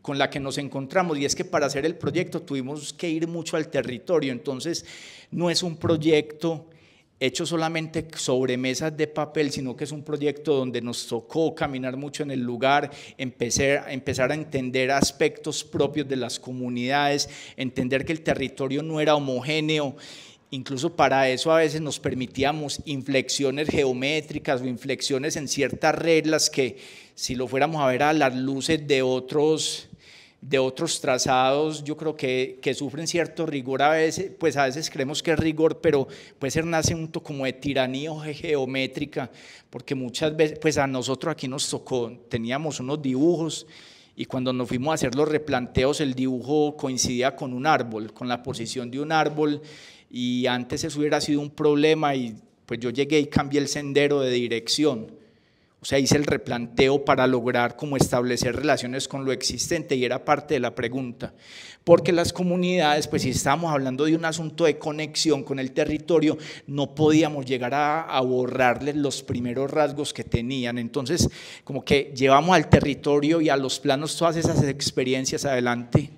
Speaker 2: con la que nos encontramos y es que para hacer el proyecto tuvimos que ir mucho al territorio, entonces no es un proyecto hecho solamente sobre mesas de papel, sino que es un proyecto donde nos tocó caminar mucho en el lugar, empezar, empezar a entender aspectos propios de las comunidades, entender que el territorio no era homogéneo Incluso para eso a veces nos permitíamos inflexiones geométricas o inflexiones en ciertas reglas que si lo fuéramos a ver a las luces de otros, de otros trazados, yo creo que, sufren cierto rigor a veces, pues a veces creemos que es rigor, pero puede ser un asunto como de tiranía geométrica, porque muchas veces, pues a nosotros aquí nos tocó, teníamos unos dibujos y cuando nos fuimos a hacer los replanteos, el dibujo coincidía con un árbol, con la posición de un árbol, y antes eso hubiera sido un problema y pues yo llegué y cambié el sendero de dirección. O sea, hice el replanteo para lograr como establecer relaciones con lo existente y era parte de la pregunta. Porque las comunidades, pues si estamos hablando de un asunto de conexión con el territorio, no podíamos llegar a, a borrarles los primeros rasgos que tenían. Entonces, como que llevamos al territorio y a los planos todas esas experiencias adelante.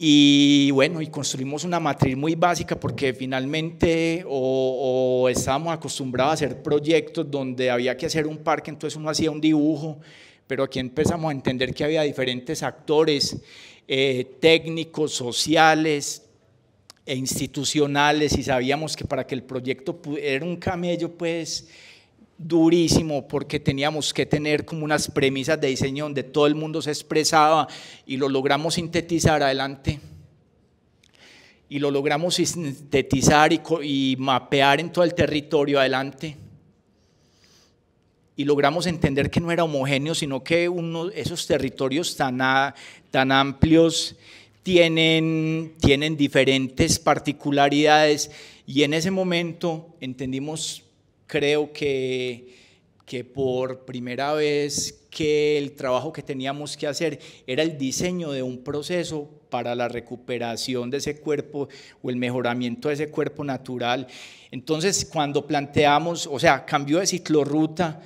Speaker 2: Y bueno, y construimos una matriz muy básica porque finalmente o, estábamos acostumbrados a hacer proyectos donde había que hacer un parque, entonces uno hacía un dibujo, pero aquí empezamos a entender que había diferentes actores eh, técnicos, sociales e institucionales y sabíamos que para que el proyecto era un camello, pues durísimo porque teníamos que tener como unas premisas de diseño donde todo el mundo se expresaba y lo logramos sintetizar adelante. Y lo logramos sintetizar y, mapear en todo el territorio adelante. Y logramos entender que no era homogéneo, sino que esos territorios tan, tan amplios tienen, tienen diferentes particularidades. Y en ese momento entendimos creo que, por primera vez que el trabajo que teníamos que hacer era el diseño de un proceso para la recuperación de ese cuerpo o el mejoramiento de ese cuerpo natural. Entonces, cuando planteamos, o sea, cambió de ciclorruta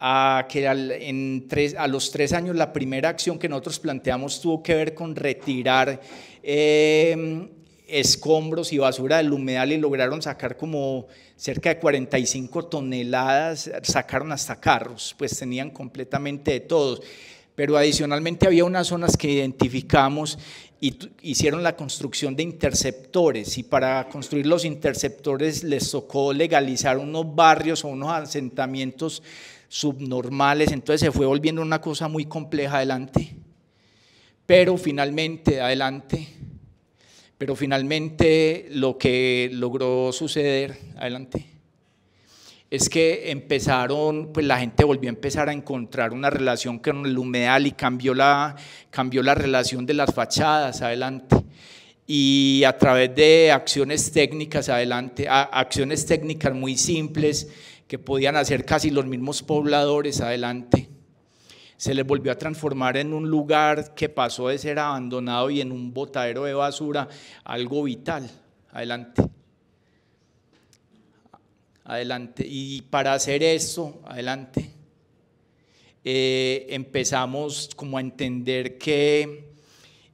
Speaker 2: a que en a los tres años la primera acción que nosotros planteamos tuvo que ver con retirar eh, escombros y basura del humedal y lograron sacar como cerca de 45 toneladas, sacaron hasta carros, pues tenían completamente de todos. Pero adicionalmente había unas zonas que identificamos y hicieron la construcción de interceptores y para construir los interceptores les tocó legalizar unos barrios o unos asentamientos subnormales, entonces se fue volviendo una cosa muy compleja adelante. Pero finalmente, adelante, pero finalmente lo que logró suceder, adelante, es que empezaron, pues la gente volvió a empezar a encontrar una relación con el humedal y cambió la, cambió la relación de las fachadas, adelante. Y a través de acciones técnicas, adelante, acciones técnicas muy simples que podían hacer casi los mismos pobladores, adelante se les volvió a transformar en un lugar que pasó de ser abandonado y en un botadero de basura, algo vital. Adelante. Adelante. Y para hacer eso, adelante, eh, empezamos como a entender que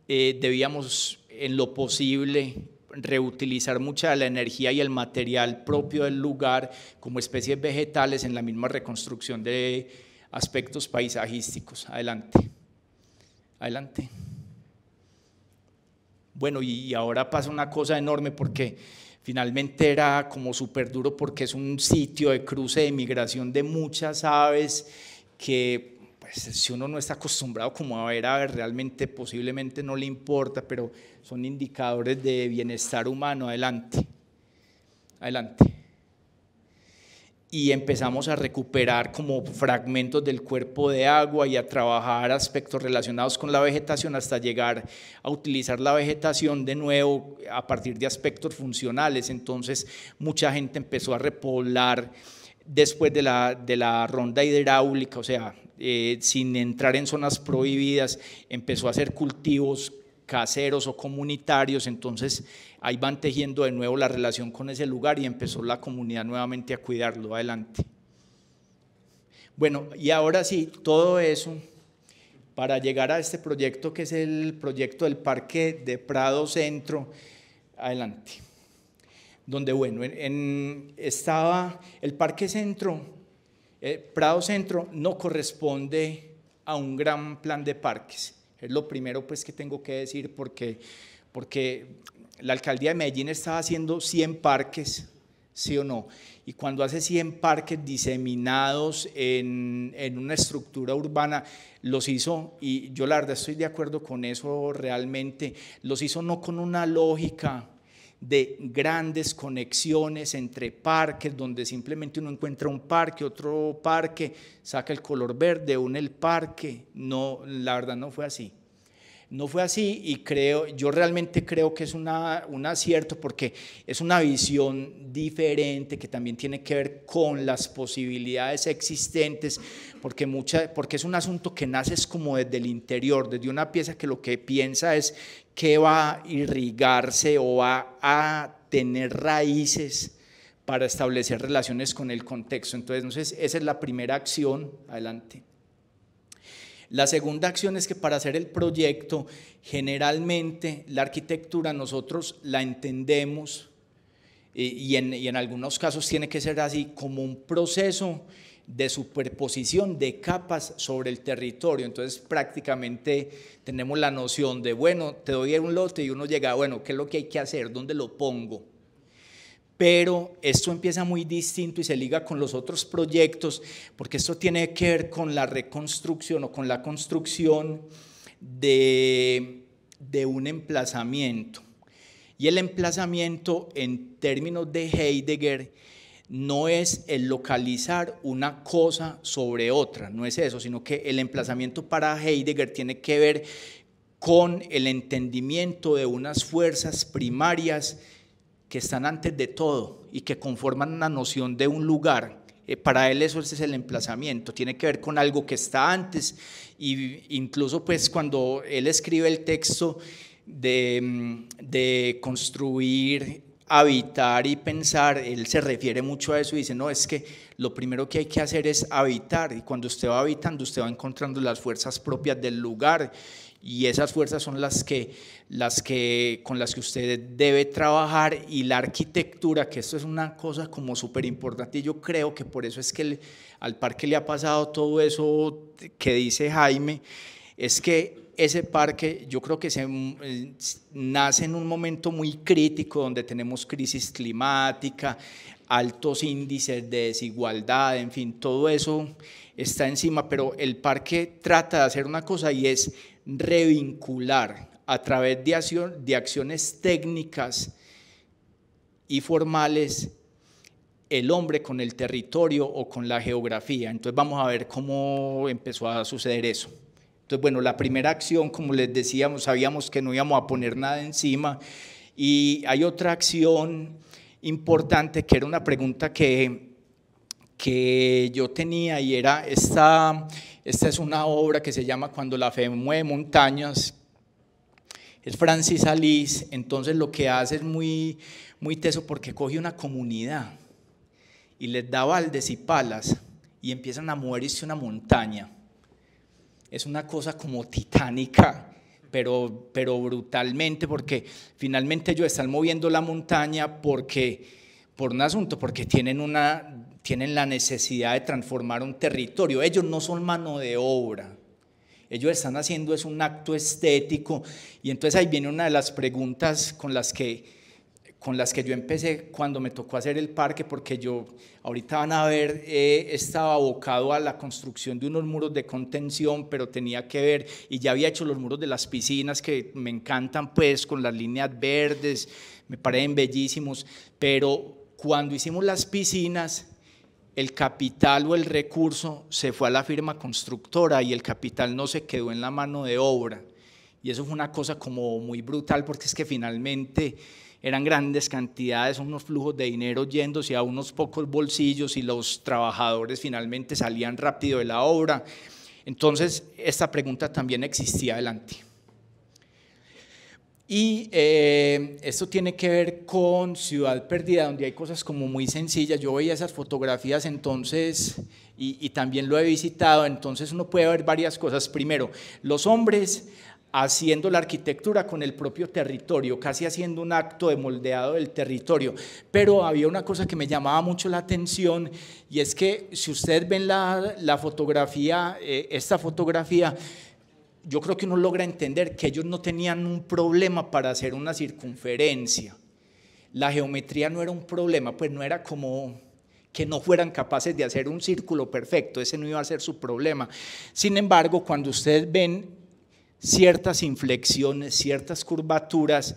Speaker 2: eh, debíamos en lo posible reutilizar mucha de la energía y el material propio del lugar como especies vegetales en la misma reconstrucción de, aspectos paisajísticos. Adelante. Adelante. Bueno, y ahora pasa una cosa enorme porque finalmente era como súper duro porque es un sitio de cruce de migración de muchas aves que pues, si uno no está acostumbrado como a ver aves realmente posiblemente no le importa, pero son indicadores de bienestar humano. Adelante. Adelante y empezamos a recuperar como fragmentos del cuerpo de agua y a trabajar aspectos relacionados con la vegetación hasta llegar a utilizar la vegetación de nuevo a partir de aspectos funcionales. Entonces mucha gente empezó a repoblar después de la, ronda hidráulica, o sea, eh, sin entrar en zonas prohibidas, empezó a hacer cultivos caseros o comunitarios, entonces ahí van tejiendo de nuevo la relación con ese lugar y empezó la comunidad nuevamente a cuidarlo adelante. Bueno, y ahora sí, todo eso para llegar a este proyecto que es el proyecto del Parque de Prado Centro, adelante, donde bueno, estaba el Parque Centro, eh, Prado Centro no corresponde a un gran plan de parques es lo primero pues que tengo que decir porque, porque la alcaldía de Medellín está haciendo 100 parques, sí o no. Y cuando hace 100 parques diseminados en, en, una estructura urbana, los hizo, y yo la verdad estoy de acuerdo con eso realmente, los hizo no con una lógica de grandes conexiones entre parques, donde simplemente uno encuentra un parque, otro parque, saca el color verde, une el parque. No, la verdad no fue así. No fue así y creo, yo realmente creo que es una, un acierto porque es una visión diferente que también tiene que ver con las posibilidades existentes, porque, porque es un asunto que nace como desde el interior, desde una pieza que lo que piensa es que va a irrigarse o va a tener raíces para establecer relaciones con el contexto. Entonces, esa es la primera acción. Adelante. La segunda acción es que para hacer el proyecto, generalmente la arquitectura nosotros la entendemos eh, y en, algunos casos tiene que ser así como un proceso de superposición de capas sobre el territorio. Entonces prácticamente tenemos la noción de, bueno, te doy un lote y uno llega, bueno, ¿qué es lo que hay que hacer? ¿Dónde lo pongo? pero esto empieza muy distinto y se liga con los otros proyectos, porque esto tiene que ver con la reconstrucción o con la construcción de, un emplazamiento. Y el emplazamiento en términos de Heidegger no es el localizar una cosa sobre otra, no es eso, sino que el emplazamiento para Heidegger tiene que ver con el entendimiento de unas fuerzas primarias que están antes de todo y que conforman una noción de un lugar. Eh, para él eso es el emplazamiento, tiene que ver con algo que está antes y incluso pues cuando él escribe el texto de, mm, de construir habitar y pensar, él se refiere mucho a eso y dice, no, es que lo primero que hay que hacer es habitar y cuando usted va habitando, usted va encontrando las fuerzas propias del lugar y esas fuerzas son las que, las que, con las que usted debe trabajar y la arquitectura, que esto es una cosa como súper importante. Yo creo que por eso es que al parque le ha pasado todo eso que dice Jaime, es que ese parque yo creo que se, mm, eh, nace en un momento muy crítico donde tenemos crisis climática, altos índices de desigualdad, en fin, todo eso está encima, pero el parque trata de hacer una cosa y es revincular a través de, de acciones técnicas y formales el hombre con el territorio o con la geografía. Entonces vamos a ver cómo empezó a suceder eso. Entonces, bueno, la primera acción, como les decíamos, sabíamos que no íbamos a poner nada encima. Y hay otra acción importante que era una pregunta que que yo tenía y era esta, esta es una obra que se llama Cuando la fe mueve montañas, es Francis Alice, entonces lo que hace es muy, muy teso porque coge una comunidad y les da baldes y palas y empiezan a moverse una montaña. Es una cosa como titánica, pero, pero brutalmente, porque finalmente ellos están moviendo la montaña porque, por un asunto, porque tienen una tienen la necesidad de transformar un territorio. Ellos no son mano de obra. Ellos están haciendo es un acto estético. Y entonces ahí viene una de las preguntas con las que con las que yo empecé cuando me tocó hacer el parque, porque yo, ahorita van a ver, estaba abocado a la construcción de unos muros de contención, pero tenía que ver, y ya había hecho los muros de las piscinas que me encantan, pues, con las líneas verdes, me parecen bellísimos, pero cuando hicimos las piscinas, el capital o el recurso se fue a la firma constructora y el capital no se quedó en la mano de obra. Y eso fue una cosa como muy brutal porque es que finalmente eran grandes cantidades, unos flujos de dinero yéndose a unos pocos bolsillos y los trabajadores finalmente salían rápido de la obra. Entonces, esta pregunta también existía adelante. Y eh, esto tiene que ver con Ciudad Perdida, donde hay cosas como muy sencillas. Yo veía esas fotografías entonces y, también lo he visitado, entonces uno puede ver varias cosas. Primero, los hombres haciendo la arquitectura con el propio territorio, casi haciendo un acto de moldeado del territorio. Pero había una cosa que me llamaba mucho la atención y es que si ustedes ven la, fotografía, eh, esta fotografía, yo creo que uno logra entender que ellos no tenían un problema para hacer una circunferencia. La geometría no era un problema, pues no era como que no fueran capaces de hacer un círculo perfecto, ese no iba a ser su problema. Sin embargo, cuando ustedes ven ciertas inflexiones, ciertas curvaturas,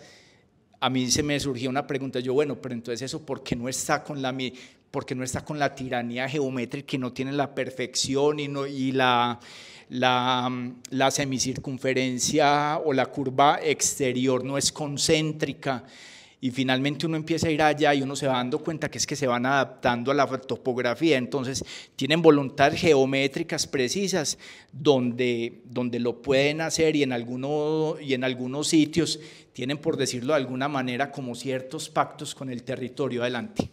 Speaker 2: a mí se me surgió una pregunta, yo bueno, pero entonces eso, ¿por qué no está con la, no está con la tiranía geométrica y no tiene la perfección y, no, y la Mm, la, semicircunferencia o la curva exterior no es concéntrica. Y finalmente uno empieza a ir allá y uno se va dando cuenta que es que se van adaptando a la topografía. Entonces tienen voluntad geométricas precisas donde, donde lo pueden hacer y en, algunos, y en algunos sitios tienen, por decirlo de alguna manera, como ciertos pactos con el territorio adelante.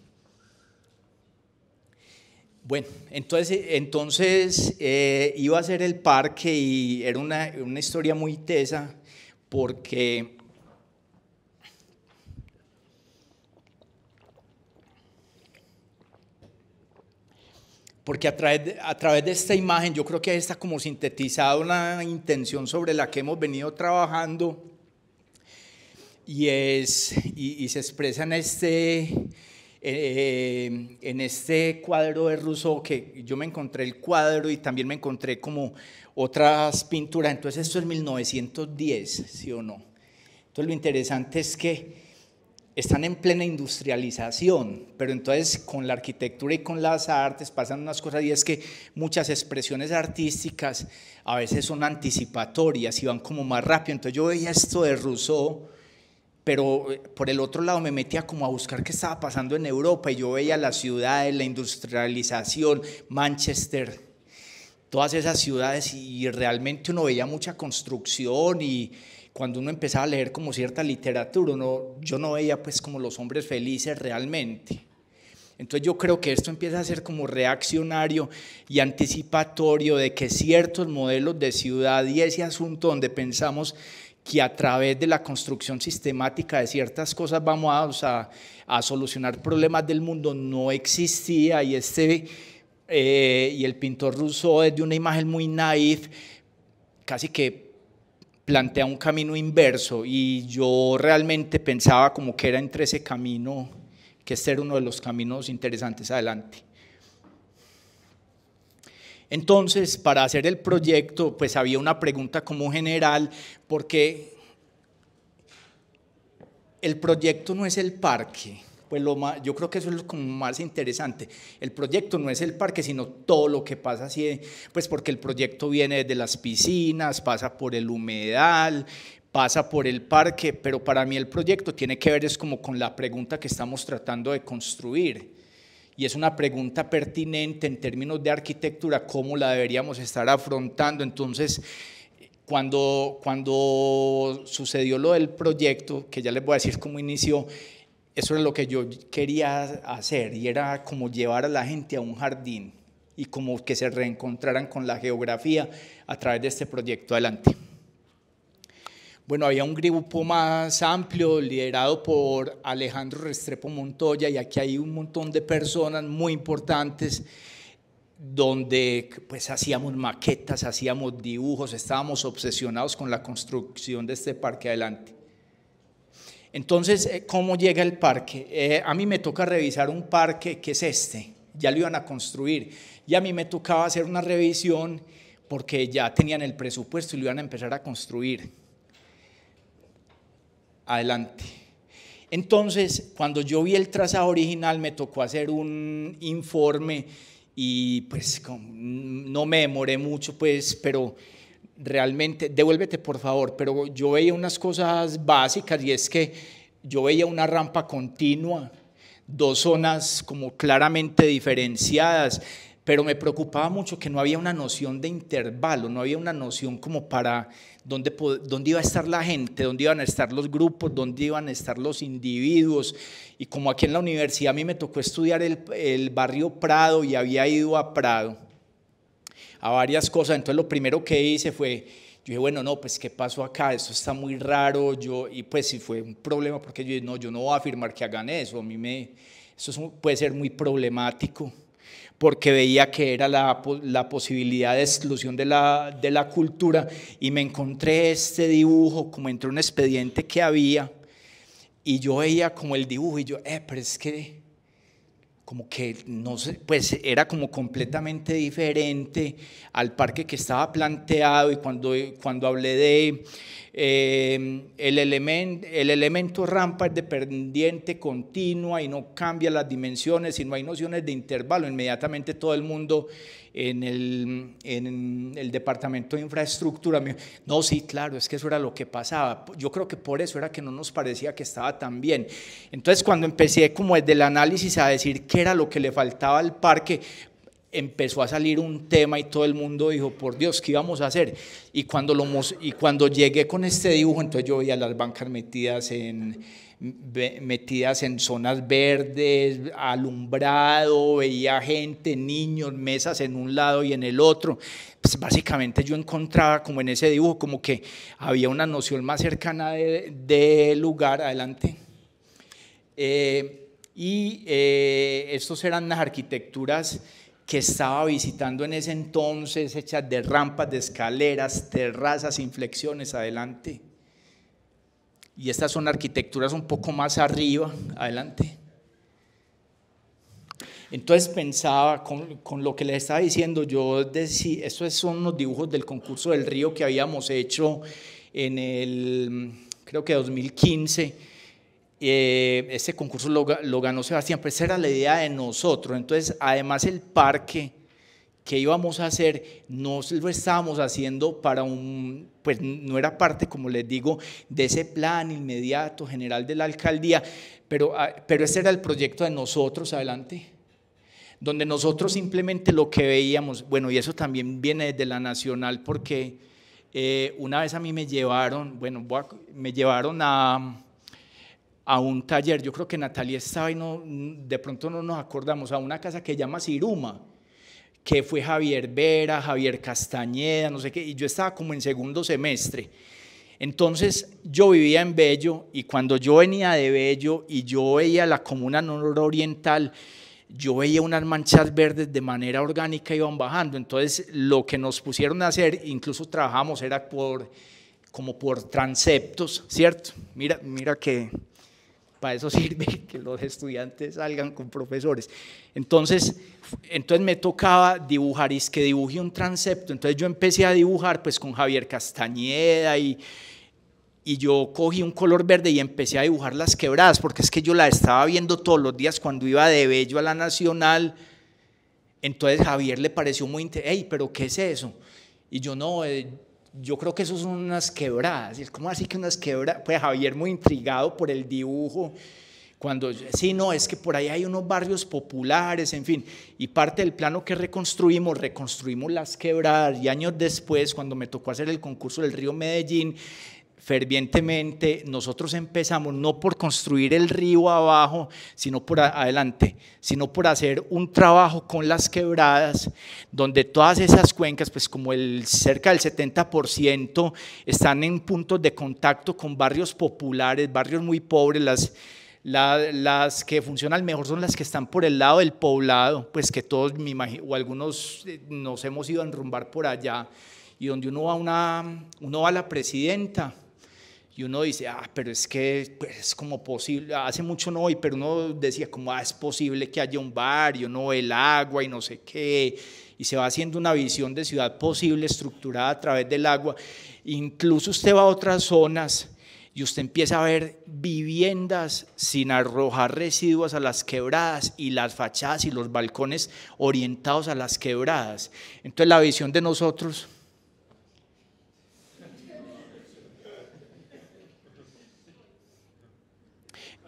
Speaker 2: Bueno, entonces, entonces eh, iba a ser el parque y era una, historia muy tesa porque porque a través, a través, de esta imagen yo creo que ahí está como sintetizada una intención sobre la que hemos venido trabajando y, es, y se expresa en este, eh, en este cuadro de Rousseau, que yo me encontré el cuadro y también me encontré como otras pinturas, entonces esto es 1910, ¿sí o no? Entonces lo interesante es que están en plena industrialización, pero entonces con la arquitectura y con las artes pasan unas cosas y es que muchas expresiones artísticas a veces son anticipatorias y van como más rápido. Entonces yo veía esto de Rousseau pero eh, por el otro lado me metía como a buscar qué estaba pasando en Europa y yo veía las ciudades, la industrialización, Manchester, todas esas ciudades y realmente uno veía mucha construcción y cuando uno empezaba a leer como cierta literatura, uno, yo no veía pues como los hombres felices realmente. Entonces yo creo que esto empieza a ser como reaccionario y anticipatorio de que ciertos modelos de ciudad y ese asunto donde pensamos que a través de la construcción sistemática de ciertas cosas vamos a, solucionar problemas del mundo no existía y este eh, y el pintor ruso es de una imagen muy naif, casi que plantea un camino inverso y yo realmente pensaba como que era entre ese camino, que este era uno de los caminos interesantes adelante. Entonces, para hacer el proyecto, pues había una pregunta como general, porque el proyecto no es el parque. Pues lo yo creo que eso es lo como más interesante. El proyecto no es el parque, sino todo lo que pasa así, pues porque el proyecto viene desde las piscinas, pasa por el humedal, pasa por el parque, pero para mí el proyecto tiene que ver es como con la pregunta que estamos tratando de construir y es una pregunta pertinente en términos de arquitectura, cómo la deberíamos estar afrontando. Entonces, cuando, cuando sucedió lo del proyecto, que ya les voy a decir cómo inició, eso era lo que yo quería hacer y era como llevar a la gente a un jardín y como que se reencontraran con la geografía a través de este proyecto. Adelante. Bueno, había un grupo más amplio liderado por Alejandro Restrepo Montoya y aquí hay un montón de personas muy importantes donde pues hacíamos maquetas, hacíamos dibujos, estábamos obsesionados con la construcción de este parque adelante. Entonces, eh, ¿cómo llega el parque? Eh, a mí me toca revisar un parque que es este, ya lo iban a construir, y a mí me tocaba hacer una revisión porque ya tenían el presupuesto y lo iban a empezar a construir adelante. Entonces, cuando yo vi el trazado original, me tocó hacer un informe y pues no me demoré mucho, pues, pero realmente, devuélvete por favor, pero yo veía unas cosas básicas y es que yo veía una rampa continua, dos zonas como claramente diferenciadas, pero me preocupaba mucho que no había una noción de intervalo, no había una noción como para dónde, dónde iba a estar la gente, dónde iban a estar los grupos, dónde iban a estar los individuos. Y como aquí en la universidad a mí me tocó estudiar el, barrio Prado y había ido a Prado, a varias cosas, entonces lo primero que hice fue... Yo dije, bueno, no, pues ¿qué pasó acá? Esto está muy raro. Yo, y pues sí fue un problema porque yo dije, no, yo no voy a afirmar que hagan eso. A mí me, eso puede ser muy problemático porque veía que era la, posibilidad de exclusión de la, de la cultura y me encontré este dibujo como entre un expediente que había y yo veía como el dibujo y yo, eh, pero es que como que no sé, pues era como completamente diferente al parque que estaba planteado y cuando, cuando hablé de em, el, el elemento rampa es pendiente continua y no cambia las dimensiones y no hay nociones de intervalo, inmediatamente todo el mundo en el, en el departamento de infraestructura. no, sí, claro, es que eso era lo que pasaba. Yo creo que por eso era que no nos parecía que estaba tan bien. Entonces, cuando empecé como desde el análisis a decir qué era lo que le faltaba al parque, empezó a salir un tema y todo el mundo dijo, por Dios, ¿qué íbamos a hacer? Y cuando, lo, y cuando llegué con este dibujo, entonces yo a las bancas metidas en metidas en zonas verdes, alumbrado, veía gente, niños, mesas en un lado y en el otro. Pues, básicamente yo encontraba como en ese dibujo, como que había una noción más cercana del lugar, adelante. Eh, y eh, estos eran las arquitecturas que estaba visitando en ese entonces, hechas de rampas, de escaleras, terrazas, inflexiones, adelante y estas son arquitecturas un poco más arriba, adelante. Entonces pensaba, con, lo que les estaba diciendo, yo decía, estos son los dibujos del concurso del río que habíamos hecho en el, creo que 2015. Eh, ese concurso lo, ganó Sebastián, esa era la idea de nosotros. Entonces, además el parque que íbamos a hacer no lo estábamos haciendo para un, pues no era parte, como les digo, de ese plan inmediato general de la alcaldía, pero, ah, pero ese era el proyecto de nosotros, adelante, donde nosotros simplemente lo que veíamos, bueno, y eso también viene desde la nacional, porque eh, una vez a mí me llevaron, bueno, me llevaron a a un taller, yo creo que Natalia estaba y no, de pronto no nos acordamos, a una casa que se llama Ciruma, que fue Javier Vera, Javier Castañeda, no sé qué, y yo estaba como en segundo semestre. Entonces yo vivía en Bello y cuando yo venía de Bello y yo veía la comuna nororiental, yo veía unas manchas verdes de manera orgánica iban bajando. Entonces lo que nos pusieron a hacer, incluso trabajamos, era por como por transeptos, ¿cierto? Mira, mira que para eso sirve que los estudiantes salgan con profesores. Entonces, entonces me tocaba dibujar y es que dibujé un transepto. Entonces yo empecé a dibujar pues con Javier Castañeda y, y yo cogí un color verde y empecé a dibujar las quebradas porque es que yo la estaba viendo todos los días cuando iba de Bello a la Nacional. Entonces Javier le pareció muy interesante, pero ¿qué es eso? Y yo no, eh, yo creo que eso son unas quebradas. ¿Cómo así que unas quebradas? Pues Javier muy intrigado por el dibujo. Cuando, sí, no, es que por ahí hay unos barrios populares, en fin. Y parte del plano que reconstruimos, reconstruimos las quebradas. Y años después, cuando me tocó hacer el concurso del río Medellín, fervientemente, nosotros empezamos no por construir el río abajo, sino por adelante, sino por hacer un trabajo con las quebradas, donde todas esas cuencas, pues como el cerca del 70%, están en puntos de contacto con barrios populares, barrios muy pobres, las, las que funcionan mejor son las que están por el lado del poblado, pues que todos, me o algunos eh, nos hemos ido a enrumbar por allá, y donde uno va, una, uno va a la presidenta y uno dice, ah, pero es que pues, es como posible, hace mucho no, pero uno decía como, ah, es posible que haya un barrio, no el agua y no sé qué. Y se va haciendo una visión de ciudad posible, estructurada a través del agua. Incluso usted va a otras zonas y usted empieza a ver viviendas sin arrojar residuos a las quebradas y las fachadas y los balcones orientados a las quebradas. Entonces la visión de nosotros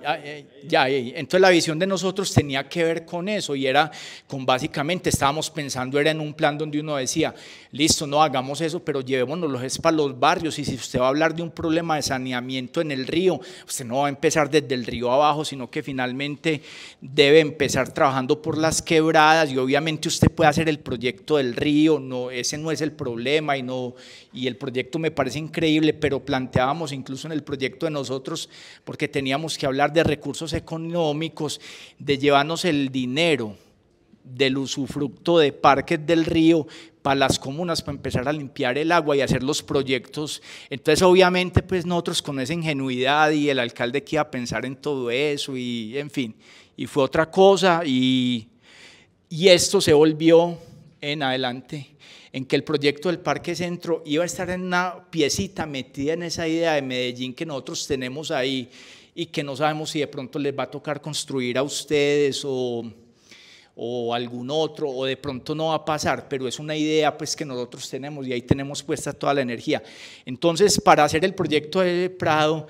Speaker 2: Ya, eh, eh, entonces la visión de nosotros tenía que ver con eso y era con básicamente estábamos pensando era en un plan donde uno decía, listo, no hagamos eso, pero llevémonos los es para los barrios y si usted va a hablar de un problema de saneamiento en el río, usted no va a empezar desde el río abajo, sino que finalmente debe empezar trabajando por las quebradas y obviamente usted puede hacer el proyecto del río, no ese no es el problema y no y el proyecto me parece increíble, pero planteábamos incluso en el proyecto de nosotros porque teníamos que hablar de recursos económicos, de llevarnos el dinero del usufructo de parques del río para las comunas, para empezar a limpiar el agua y hacer los proyectos. Entonces, obviamente, pues nosotros con esa ingenuidad y el alcalde que iba a pensar en todo eso y, en fin, y fue otra cosa y, y esto se volvió en adelante en que el proyecto del Parque Centro iba a estar en una piecita metida en esa idea de Medellín que nosotros tenemos ahí y que no sabemos si de pronto les va a tocar construir a ustedes o, o algún otro, o de pronto no va a pasar, pero es una idea pues que nosotros tenemos y ahí tenemos puesta toda la energía. Entonces, para hacer el proyecto de Prado,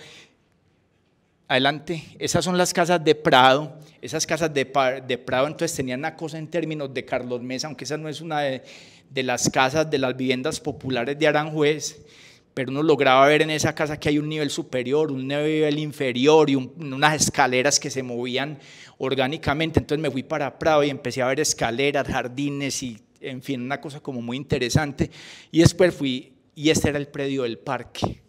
Speaker 2: adelante, esas son las casas de Prado, esas casas de, Prado entonces tenían una cosa en términos de Carlos Mesa, aunque esa no es una de, de las casas, de las viviendas populares de Aranjuez, pero uno lograba ver en esa casa que hay un nivel superior, un nivel inferior y unas escaleras que se movían orgánicamente. Entonces me fui para Prado y empecé a ver escaleras, jardines y, en fin, una cosa como muy interesante. Y después fui, y este era el predio del parque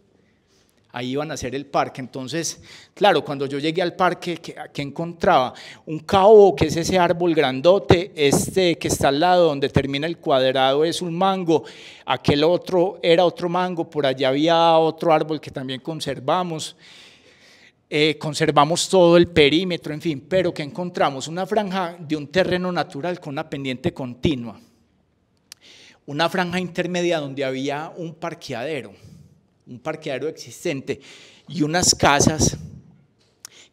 Speaker 2: ahí iban a hacer el parque. Entonces, claro, cuando yo llegué al parque, ¿qué, encontraba? Un caobo, que es ese árbol grandote, este que está al lado donde termina el cuadrado es un mango, aquel otro era otro mango, por allá había otro árbol que también conservamos. Eh, conservamos todo el perímetro, en fin, pero que encontramos una franja de un terreno natural con una pendiente continua, una franja intermedia donde había un parqueadero un parqueadero existente y unas casas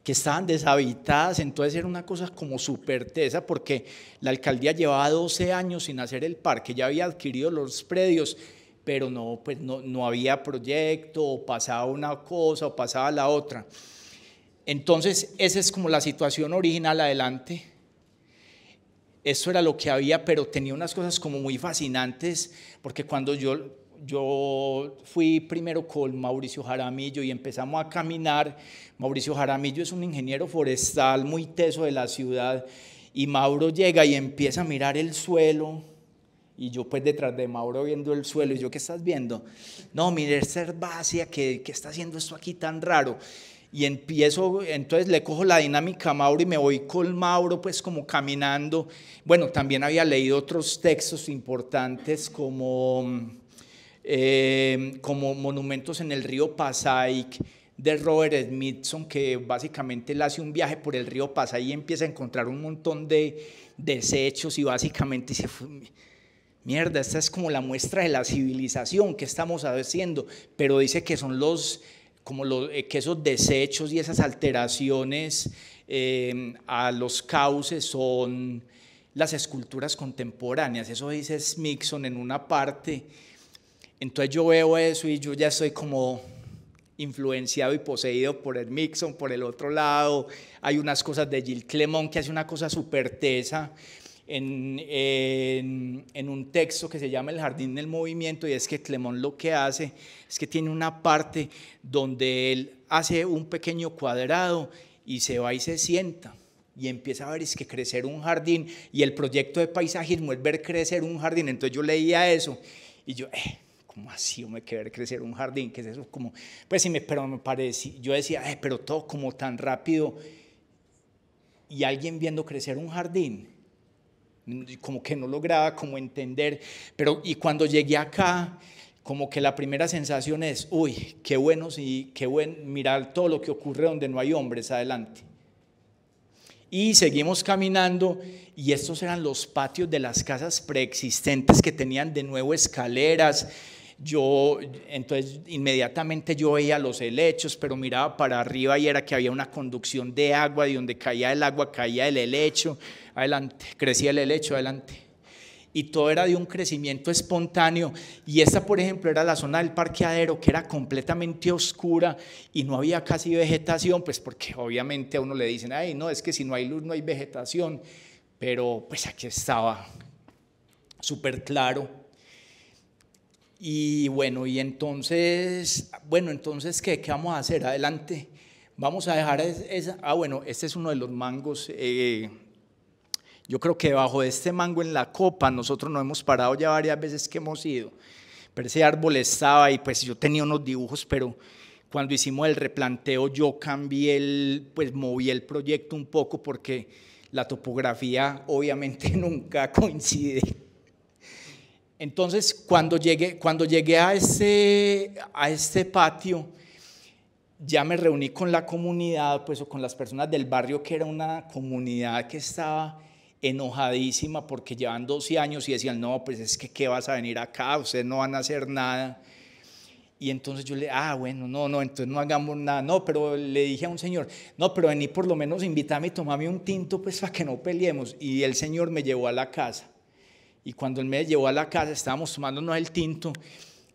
Speaker 2: que estaban deshabitadas, entonces era una cosa como súper tesa porque la alcaldía llevaba 12 años sin hacer el parque, ya había adquirido los predios, pero no, pues no, no había proyecto, o pasaba una cosa o pasaba la otra. Entonces esa es como la situación original adelante. Eso era lo que había, pero tenía unas cosas como muy fascinantes, porque cuando yo yo fui primero con Mauricio Jaramillo y empezamos a caminar. Mauricio Jaramillo es un ingeniero forestal muy teso de la ciudad y Mauro llega y empieza a mirar el suelo y yo pues detrás de Mauro viendo el suelo y yo, ¿qué estás viendo? No, mire, es herbácea, ¿qué, ¿qué está haciendo esto aquí tan raro? y empiezo, entonces le cojo la dinámica a Mauro y me voy con Mauro, pues como caminando. Bueno, también había leído otros textos importantes como mm, Em, como monumentos en el río Pasaic de Robert Smithson, que básicamente él hace un viaje por el río Pasaic y empieza a encontrar un montón de desechos y básicamente dice, mierda, esta es como la muestra de la civilización que estamos haciendo, pero dice que son los, como eh, que esos desechos y esas alteraciones em, a los cauces son las esculturas contemporáneas, eso dice Smithson en una parte, entonces yo veo eso y yo ya estoy como influenciado y poseído por el Mixon, por el otro lado. Hay unas cosas de Gil Clemón que hace una cosa súper tesa en, un texto que se llama El Jardín del Movimiento y es que Clemón lo que hace es que tiene una parte donde él hace un pequeño cuadrado y se va y se sienta y empieza a ver es que crecer un jardín y el proyecto de paisajismo es ver crecer un jardín. Entonces yo leía eso y yo... Eh, así, yo me querer crecer un jardín, que es eso, como, pues sí, me, pero me parece yo decía, pero todo como tan rápido, y alguien viendo crecer un jardín, como que no lograba como entender, pero y cuando llegué acá, como que la primera sensación es, uy, qué bueno, y qué buen mirar todo lo que ocurre donde no hay hombres adelante. Y seguimos caminando y estos eran los patios de las casas preexistentes que tenían de nuevo escaleras yo, entonces, inmediatamente yo veía los helechos, pero miraba para arriba y era que había una conducción de agua, de donde caía el agua, caía el helecho, adelante, crecía el helecho, adelante. Y todo era de un crecimiento espontáneo. Y esta, por ejemplo, era la zona del parqueadero, que era completamente oscura y no había casi vegetación, pues porque obviamente a uno le dicen, ay, no, es que si no hay luz no hay vegetación. Pero pues aquí estaba súper claro. Y bueno, y entonces, bueno, entonces, ¿qué, qué vamos a hacer? Adelante. Vamos a dejar esa... Ah, bueno, este es uno de los mangos. Eh, yo creo que debajo de este mango en la copa nosotros nos hemos parado ya varias veces que hemos ido. Pero ese árbol estaba y pues yo tenía unos dibujos, pero cuando hicimos el replanteo yo cambié el, pues moví el proyecto un poco porque la topografía obviamente nunca coincide entonces, cuando llegué, cuando llegué a, ese, a este patio, ya me reuní con la comunidad, pues, o con las personas del barrio, que era una comunidad que estaba enojadísima porque llevan 12 años y decían, no, pues es que, ¿qué vas a venir acá? Ustedes no van a hacer nada. Y entonces yo le, ah, bueno, no, no, entonces no hagamos nada. No, pero le dije a un señor, no, pero vení por lo menos, invítame y tomame un tinto, pues para que no peleemos. Y el señor me llevó a la casa. Y cuando él me llevó a la casa, estábamos tomándonos el tinto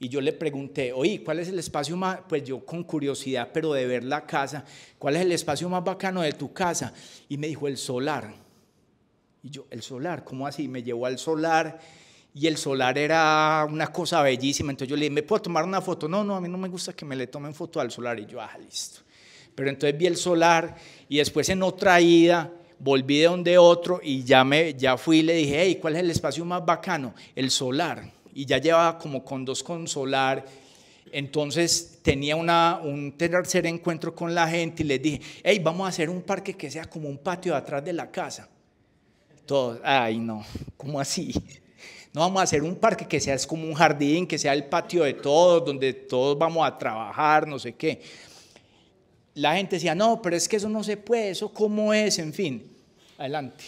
Speaker 2: y yo le pregunté, oye, ¿cuál es el espacio más? Pues yo con curiosidad, pero de ver la casa, ¿cuál es el espacio más bacano de tu casa? Y me dijo, el solar. Y yo, ¿el solar? ¿Cómo así? Me llevó al solar y el solar era una cosa bellísima. Entonces yo le dije, ¿me puedo tomar una foto? No, no, a mí no me gusta que me le tomen foto al solar. Y yo, ah, listo. Pero entonces vi el solar y después en otra ida volví de donde otro y ya, me, ya fui y le dije, hey, ¿cuál es el espacio más bacano? El solar. Y ya llevaba como con dos con solar. Entonces tenía una, un tercer encuentro con la gente y les dije, hey, vamos a hacer un parque que sea como un patio de atrás de la casa. Todos, ay no, ¿cómo así? No vamos a hacer un parque que sea es como un jardín, que sea el patio de todos, donde todos vamos a trabajar, no sé qué la gente decía, no, pero es que eso no se puede, eso cómo es, en fin, adelante.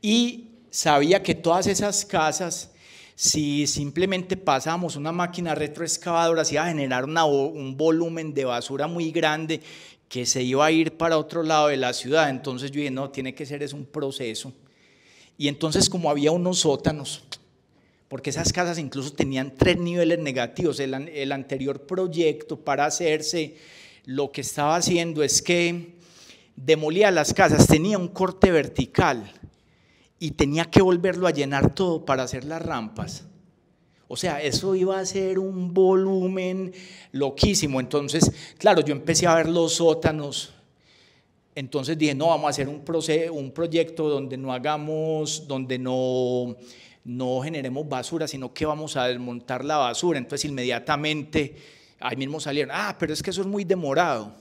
Speaker 2: Y sabía que todas esas casas, si simplemente pasamos una máquina retroexcavadora, se iba a generar un volumen de basura muy grande que se iba a ir para otro lado de la ciudad. Entonces yo dije, no, tiene que ser, es un proceso. Y entonces como había unos sótanos, porque esas casas incluso tenían tres niveles negativos, el anterior proyecto para hacerse lo que estaba haciendo es que demolía las casas, tenía un corte vertical y tenía que volverlo a llenar todo para hacer las rampas. O sea, eso iba a ser un volumen loquísimo. Entonces, claro, yo empecé a ver los sótanos. Entonces dije, no, vamos a hacer un, un proyecto donde no hagamos, donde no, no generemos basura, sino que vamos a desmontar la basura. Entonces, inmediatamente ahí mismo salieron, ah, pero es que eso es muy demorado.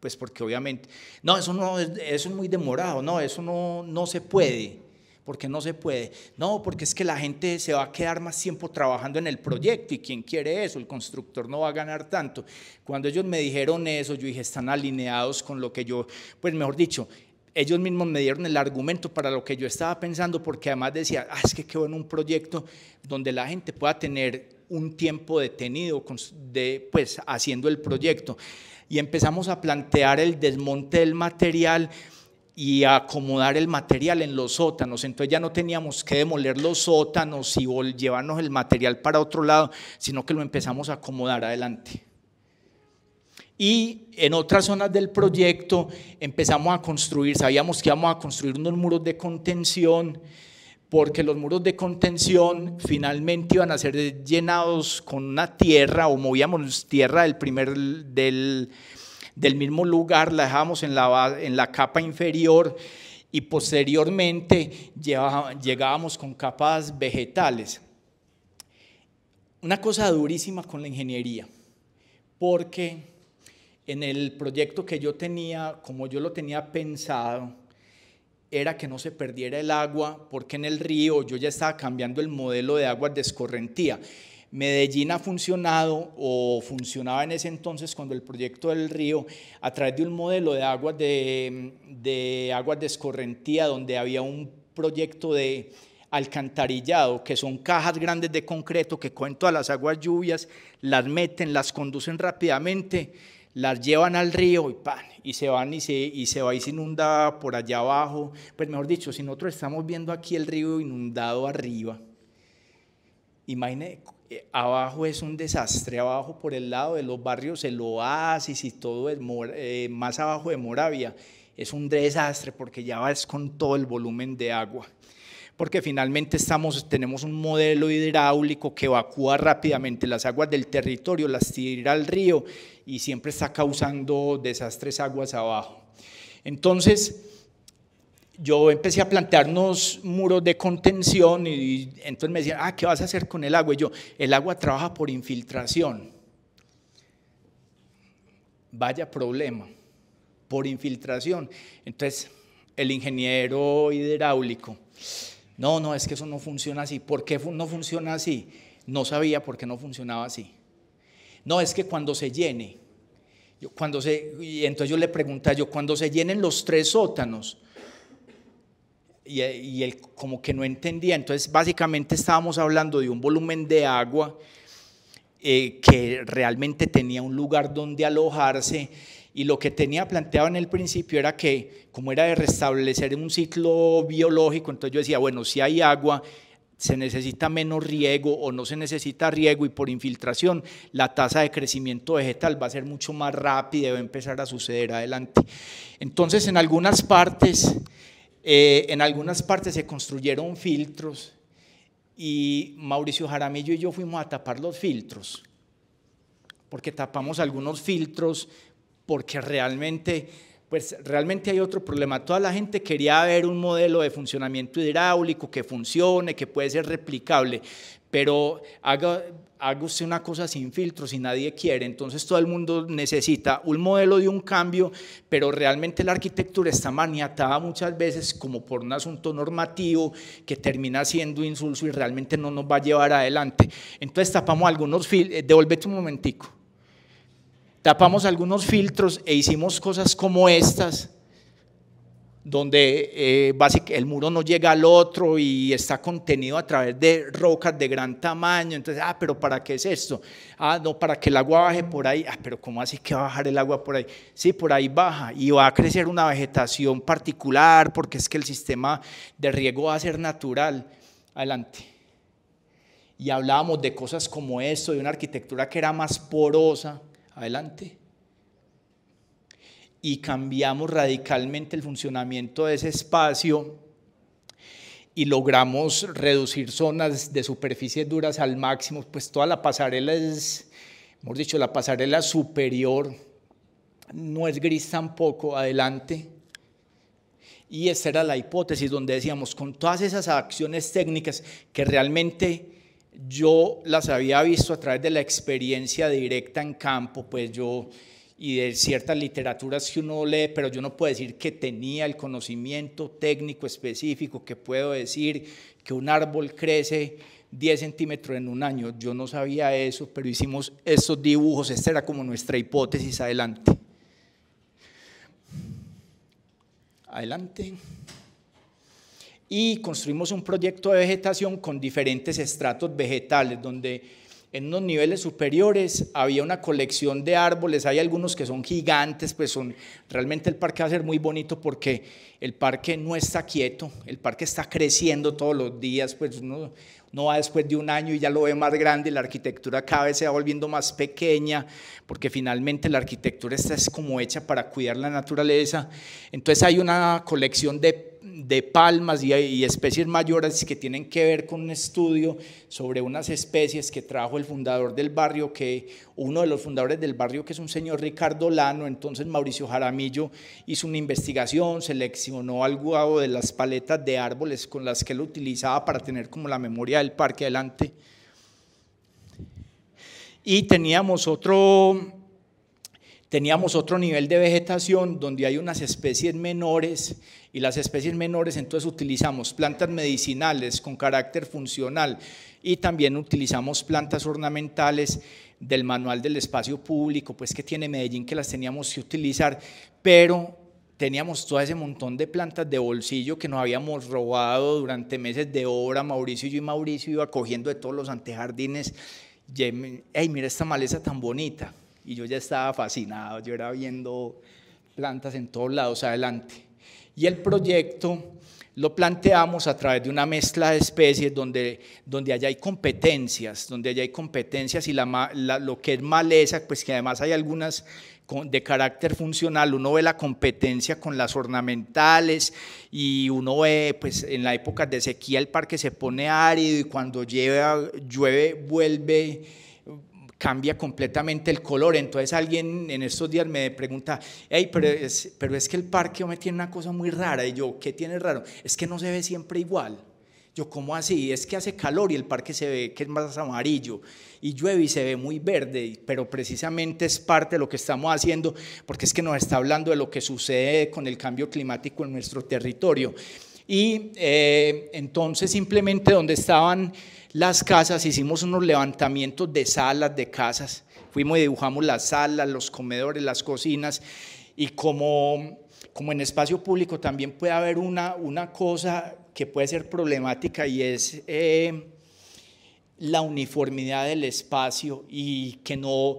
Speaker 2: Pues porque obviamente, no, eso no eso es muy demorado, no, eso no, no se puede. porque no se puede? No, porque es que la gente se va a quedar más tiempo trabajando en el proyecto y quién quiere eso, el constructor no va a ganar tanto. Cuando ellos me dijeron eso, yo dije, están alineados con lo que yo, pues mejor dicho, ellos mismos me dieron el argumento para lo que yo estaba pensando, porque además decía, ah, es que quedó en un proyecto donde la gente pueda tener un tiempo detenido de, pues, haciendo el proyecto. Y empezamos a plantear el desmonte del material y acomodar el material en los sótanos. Entonces ya no teníamos que demoler los sótanos y llevarnos el material para otro lado, sino que lo empezamos a acomodar adelante. Y en otras zonas del proyecto empezamos a construir, sabíamos que íbamos a construir unos muros de contención porque los muros de contención finalmente iban a ser llenados con una tierra o movíamos tierra del primer del, mismo lugar, la dejábamos en en la capa inferior y posteriormente llegábamos con capas vegetales. Una cosa durísima con la ingeniería, porque en el proyecto que yo tenía, como yo lo tenía pensado, era que no se perdiera el agua, porque en el río yo ya estaba cambiando el modelo de aguas de escorrentía. Medellín ha funcionado o funcionaba en ese entonces cuando el proyecto del río a través de un modelo de aguas de, de aguas escorrentía donde había un proyecto de alcantarillado, que son cajas grandes de concreto que cogen todas las aguas lluvias, las meten, las conducen rápidamente las llevan al río y pan, y se van y se, y se va y se inunda por allá abajo. Pues mejor dicho, si nosotros estamos viendo aquí el río inundado arriba, imagínate eh, abajo es un desastre, abajo por el lado de los barrios el oasis y todo, el, eh, más abajo de Moravia, es un desastre porque ya vas con todo el volumen de agua porque finalmente estamos, tenemos un modelo hidráulico que evacúa rápidamente las aguas del territorio, las tira al río y siempre está causando desastres aguas abajo. Entonces, yo empecé a plantearnos muros de contención y, y, entonces me decían, ah, ¿qué vas a hacer con el agua? Y yo, el agua trabaja por infiltración. Vaya problema, por infiltración. Entonces, el ingeniero hidráulico no, no, es que eso no funciona así. ¿Por qué no funciona así? No sabía por qué no funcionaba así. No, es que cuando se llene, cuando se, y entonces yo le pregunté, yo, cuando se llenen los tres sótanos, y, él como que no entendía, entonces básicamente estábamos hablando de un volumen de agua eh, que realmente tenía un lugar donde alojarse y lo que tenía planteado en el principio era que, como era de restablecer un ciclo biológico, entonces yo decía, bueno, si hay agua, se necesita menos riego o no se necesita riego y por infiltración la tasa de crecimiento vegetal va a ser mucho más rápida y va a empezar a suceder adelante. Entonces, en algunas partes, eh, en algunas partes se construyeron filtros y Mauricio Jaramillo y yo fuimos a tapar los filtros, porque tapamos algunos filtros porque realmente pues realmente hay otro problema. Toda la gente quería ver un modelo de funcionamiento hidráulico que funcione, que puede ser replicable, pero haga, haga, usted una cosa sin filtro, si nadie quiere. Entonces todo el mundo necesita un modelo de un cambio, pero realmente la arquitectura está maniatada muchas veces como por un asunto normativo que termina siendo insulso y realmente no nos va a llevar adelante. Entonces tapamos algunos filtros, eh, devuélvete un momentico tapamos algunos filtros e hicimos cosas como estas, donde eh, el muro no llega al otro y está contenido a través de rocas de gran tamaño. Entonces, ah, pero ¿para qué es esto? Ah, no, para que el agua baje por ahí. Ah, pero ¿cómo así que va a bajar el agua por ahí? Sí, por ahí baja y va a crecer una vegetación particular porque es que el sistema de riego va a ser natural. Adelante. Y hablábamos de cosas como esto, de una arquitectura que era más porosa adelante. Y cambiamos radicalmente el funcionamiento de ese espacio y logramos reducir zonas de superficies duras al máximo, pues toda la pasarela es, hemos dicho, la pasarela superior no es gris tampoco, adelante. Y esa era la hipótesis donde decíamos, con todas esas acciones técnicas que realmente yo las había visto a través de la experiencia directa en campo, pues yo y de ciertas literaturas que uno lee, pero yo no puedo decir que tenía el conocimiento técnico específico, que puedo decir que un árbol crece 10 centímetros en un año. Yo no sabía eso, pero hicimos esos dibujos, esta era como nuestra hipótesis, adelante. Adelante y construimos un proyecto de vegetación con diferentes estratos vegetales, donde en unos niveles superiores había una colección de árboles, hay algunos que son gigantes, pues son, realmente el parque va a ser muy bonito porque el parque no está quieto, el parque está creciendo todos los días, pues uno no va después de un año y ya lo ve más grande, la arquitectura cada vez se va volviendo más pequeña, porque finalmente la arquitectura está es como hecha para cuidar la naturaleza, entonces hay una colección de de palmas y, especies mayores que tienen que ver con un estudio sobre unas especies que trajo el fundador del barrio, que uno de los fundadores del barrio, que es un señor Ricardo Lano, entonces Mauricio Jaramillo hizo una investigación, seleccionó algo de las paletas de árboles con las que él utilizaba para tener como la memoria del parque adelante. Y teníamos otro, teníamos otro nivel de vegetación donde hay unas especies menores y las especies menores, entonces utilizamos plantas medicinales con carácter funcional y también utilizamos plantas ornamentales del manual del espacio público, pues que tiene Medellín que las teníamos que utilizar, pero teníamos todo ese montón de plantas de bolsillo que nos habíamos robado durante meses de obra, Mauricio y yo y Mauricio iba cogiendo de todos los antejardines, hey, mira esta maleza tan bonita, y yo ya estaba fascinado, yo era viendo plantas en todos lados, adelante y el proyecto lo planteamos a través de una mezcla de especies donde, donde allá hay competencias, donde allá hay competencias y la, lo que es maleza, pues que además hay algunas de carácter funcional, uno ve la competencia con las ornamentales y uno ve, pues en la época de sequía el parque se pone árido y cuando llueve, llueve vuelve cambia completamente el color. Entonces alguien en estos días me pregunta, hey, pero es, pero es que el parque me tiene una cosa muy rara. Y yo, ¿qué tiene raro? Es que no se ve siempre igual. Yo, ¿cómo así? Es que hace calor y el parque se ve que es más amarillo y llueve y se ve muy verde, pero precisamente es parte de lo que estamos haciendo porque es que nos está hablando de lo que sucede con el cambio climático en nuestro territorio. Y eh, entonces simplemente donde estaban las casas, hicimos unos levantamientos de salas, de casas, fuimos y dibujamos las salas, los comedores, las cocinas, y como, en espacio público también puede haber una, cosa que puede ser problemática y es eh, la uniformidad del espacio y que no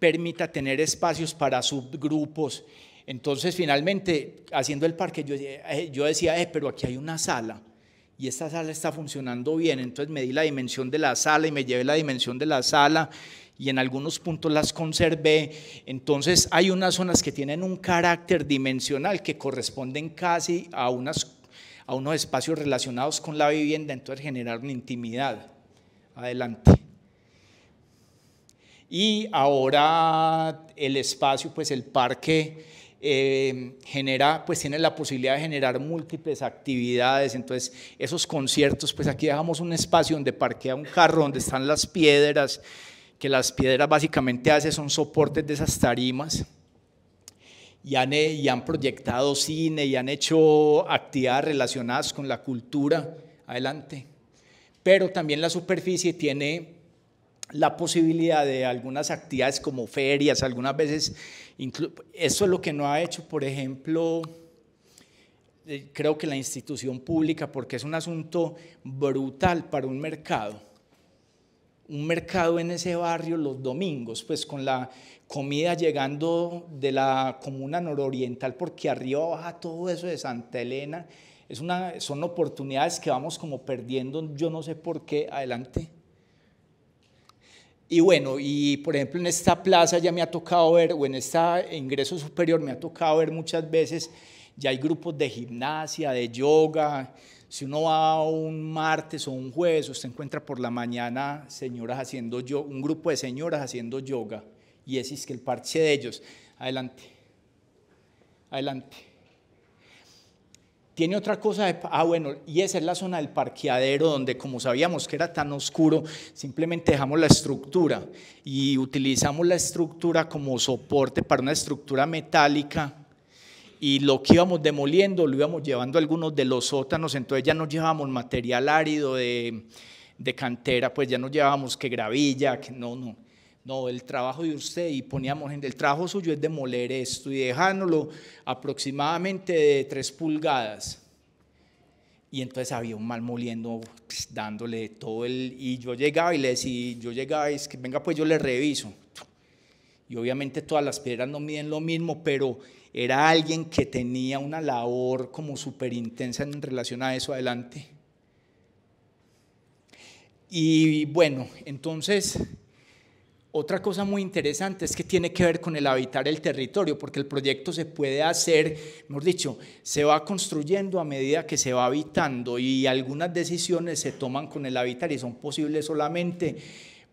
Speaker 2: permita tener espacios para subgrupos. Entonces, finalmente, haciendo el parque, yo, eh, yo decía, eh, pero aquí hay una sala y esta sala está funcionando bien. Entonces me di la dimensión de la sala y me llevé la dimensión de la sala y en algunos puntos las conservé. Entonces hay unas zonas que tienen un carácter dimensional que corresponden casi a, a unos espacios relacionados con la vivienda, entonces generaron intimidad. Adelante. Y ahora el espacio, pues el parque eh, genera, pues tiene la posibilidad de generar múltiples actividades. Entonces, esos conciertos, pues aquí dejamos un espacio donde parquea un carro, donde están las piedras, que las piedras básicamente hacen son soportes de esas tarimas. Y han, eh, y han proyectado cine y han hecho actividades relacionadas con la cultura. Adelante. Pero también la superficie tiene la posibilidad de algunas actividades como ferias, algunas veces, eso es lo que no ha hecho, por ejemplo, eh, creo que la institución pública, porque es un asunto brutal para un mercado. Un mercado en ese barrio los domingos, pues con la comida llegando de la comuna nororiental, porque arriba baja todo eso de Santa Elena. Es una, son oportunidades que vamos como perdiendo, yo no sé por qué, adelante. Y bueno, y por ejemplo en esta plaza ya me ha tocado ver, o en este ingreso superior me ha tocado ver muchas veces, ya hay grupos de gimnasia, de yoga. Si uno va un martes o un jueves, se encuentra por la mañana señoras haciendo yo, un grupo de señoras haciendo yoga. Y ese es que el parche de ellos. Adelante. Adelante. Tiene otra cosa Ah, bueno, y esa es la zona del parqueadero donde como sabíamos que era tan oscuro, simplemente dejamos la estructura y utilizamos la estructura como soporte para una estructura metálica y lo que íbamos demoliendo lo íbamos llevando a algunos de los sótanos, entonces ya no llevábamos material árido de, de cantera, pues ya no llevábamos que gravilla, que no, no no, el trabajo de usted, y poníamos en el trabajo suyo es demoler esto y dejándolo aproximadamente de tres pulgadas. Y entonces había un mal moliendo, dándole todo el. Y yo llegaba y le decía, yo llegaba y es que venga, pues yo le reviso. Y obviamente todas las piedras no miden lo mismo, pero era alguien que tenía una labor como súper intensa en relación a eso adelante. Y bueno, entonces otra cosa muy interesante es que tiene que ver con el habitar el territorio, porque el proyecto se puede hacer, hemos dicho, se va construyendo a medida que se va habitando y algunas decisiones se toman con el habitar y son posibles solamente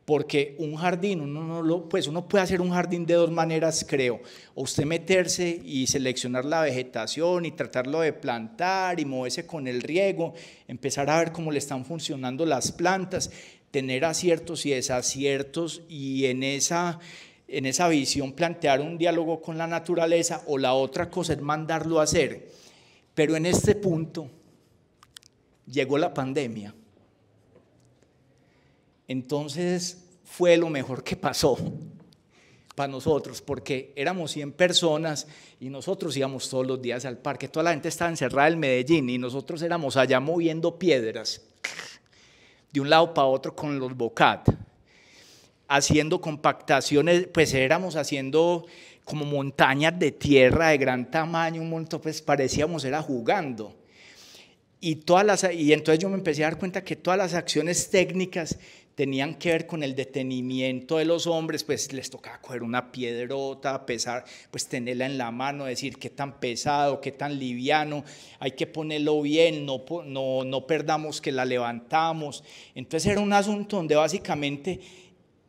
Speaker 2: porque un jardín, uno no pues uno puede hacer un jardín de dos maneras, creo. O usted meterse y seleccionar la vegetación y tratarlo de plantar y moverse con el riego, empezar a ver cómo le están funcionando las plantas tener aciertos y desaciertos y en esa, en esa visión plantear un diálogo con la naturaleza o la otra cosa es mandarlo a hacer. Pero en este punto llegó la pandemia. Entonces fue lo mejor que pasó para nosotros, porque éramos 100 personas y nosotros íbamos todos los días al parque. Toda la gente estaba encerrada en Medellín y nosotros éramos allá moviendo piedras de un lado para otro con los bocat, haciendo compactaciones, pues éramos haciendo como montañas de tierra de gran tamaño, un montón, pues parecíamos era jugando. Y, todas las, y entonces yo me empecé a dar cuenta que todas las acciones técnicas tenían que ver con el detenimiento de los hombres, pues les tocaba coger una piedrota, pesar, pues tenerla en la mano, decir qué tan pesado, qué tan liviano, hay que ponerlo bien, no, no, no perdamos que la levantamos. Entonces era un asunto donde básicamente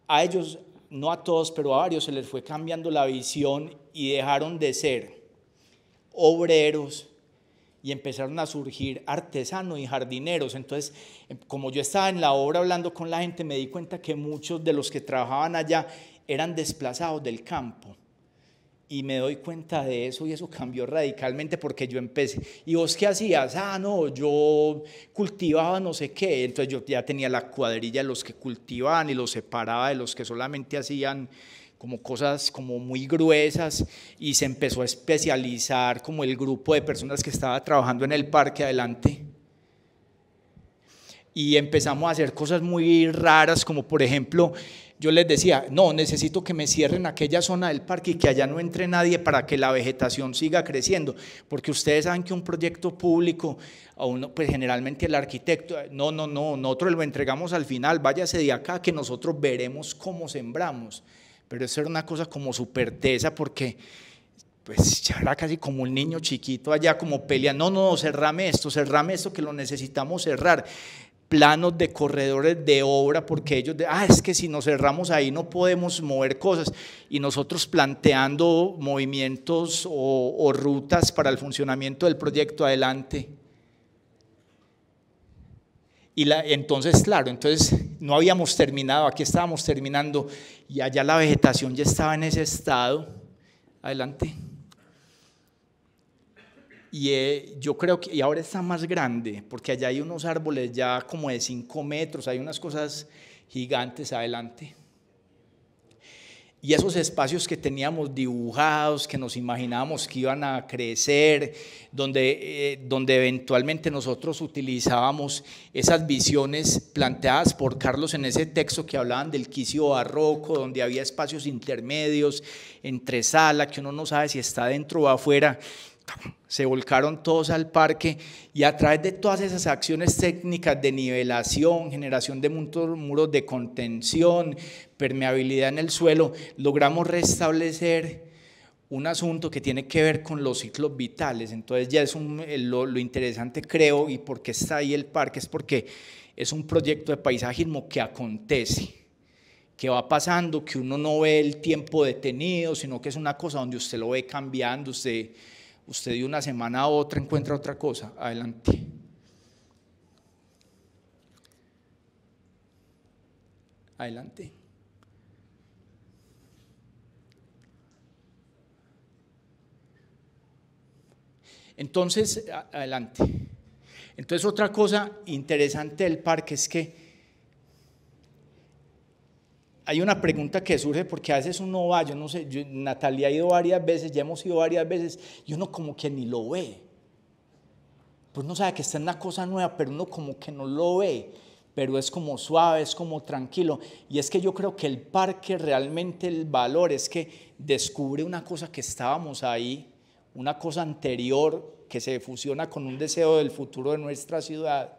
Speaker 2: a ellos, no a todos, pero a varios se les fue cambiando la visión y dejaron de ser obreros y empezaron a surgir artesanos y jardineros. Entonces, em, como yo estaba en la obra hablando con la gente, me di cuenta que muchos de los que trabajaban allá eran desplazados del campo. Y me doy cuenta de eso y eso cambió radicalmente porque yo empecé. ¿Y vos qué hacías? Ah, no, yo cultivaba no sé qué. Entonces yo ya tenía la cuadrilla de los que cultivaban y los separaba de los que solamente hacían como cosas como muy gruesas y se empezó a especializar como el grupo de personas que estaba trabajando en el parque adelante. Y empezamos a hacer cosas muy raras, como por ejemplo, yo les decía, no, necesito que me cierren aquella zona del parque y que allá no entre nadie para que la vegetación siga creciendo, porque ustedes saben que un proyecto público, pues generalmente el arquitecto, no, no, no, nosotros lo entregamos al final, váyase de acá que nosotros veremos cómo sembramos pero eso era una cosa como súper tesa porque pues ya era casi como un niño chiquito allá como pelea, no, no, cerrame esto, cerrame esto que lo necesitamos cerrar. Planos de corredores de obra, porque ellos, de, ah, es que si nos cerramos ahí no podemos mover cosas. Y nosotros planteando movimientos o, o rutas para el funcionamiento del proyecto adelante. Y la, entonces, claro, entonces no habíamos terminado, aquí estábamos terminando y allá la vegetación ya estaba en ese estado. Adelante. Y eh, yo creo que y ahora está más grande, porque allá hay unos árboles ya como de 5 metros, hay unas cosas gigantes adelante y esos espacios que teníamos dibujados, que nos imaginábamos que iban a crecer, donde, eh, donde eventualmente nosotros utilizábamos esas visiones planteadas por Carlos en ese texto que hablaban del quicio barroco, donde había espacios intermedios entre salas, que uno no sabe si está dentro o afuera, se volcaron todos al parque y a través de todas esas acciones técnicas de nivelación, generación de muros de contención, permeabilidad en el suelo, logramos restablecer un asunto que tiene que ver con los ciclos vitales. Entonces ya es eh, lo, lo interesante creo y por qué está ahí el parque es porque es un proyecto de paisajismo que acontece que va pasando, que uno no ve el tiempo detenido, sino que es una cosa donde usted lo ve cambiando, usted usted de una semana a otra encuentra otra cosa. Adelante. Adelante. Entonces, adelante. Entonces, otra cosa interesante del parque es que hay una pregunta que surge porque a veces uno va, yo no sé, Natalia ha ido varias veces, ya hemos ido varias veces, y uno como que ni lo ve. Pues uno sabe que está en una cosa nueva, pero uno como que no lo ve, pero es como suave, es como tranquilo. Y es que yo creo que el parque realmente el valor es que descubre una cosa que estábamos ahí, una cosa anterior que se fusiona con un deseo del futuro de nuestra ciudad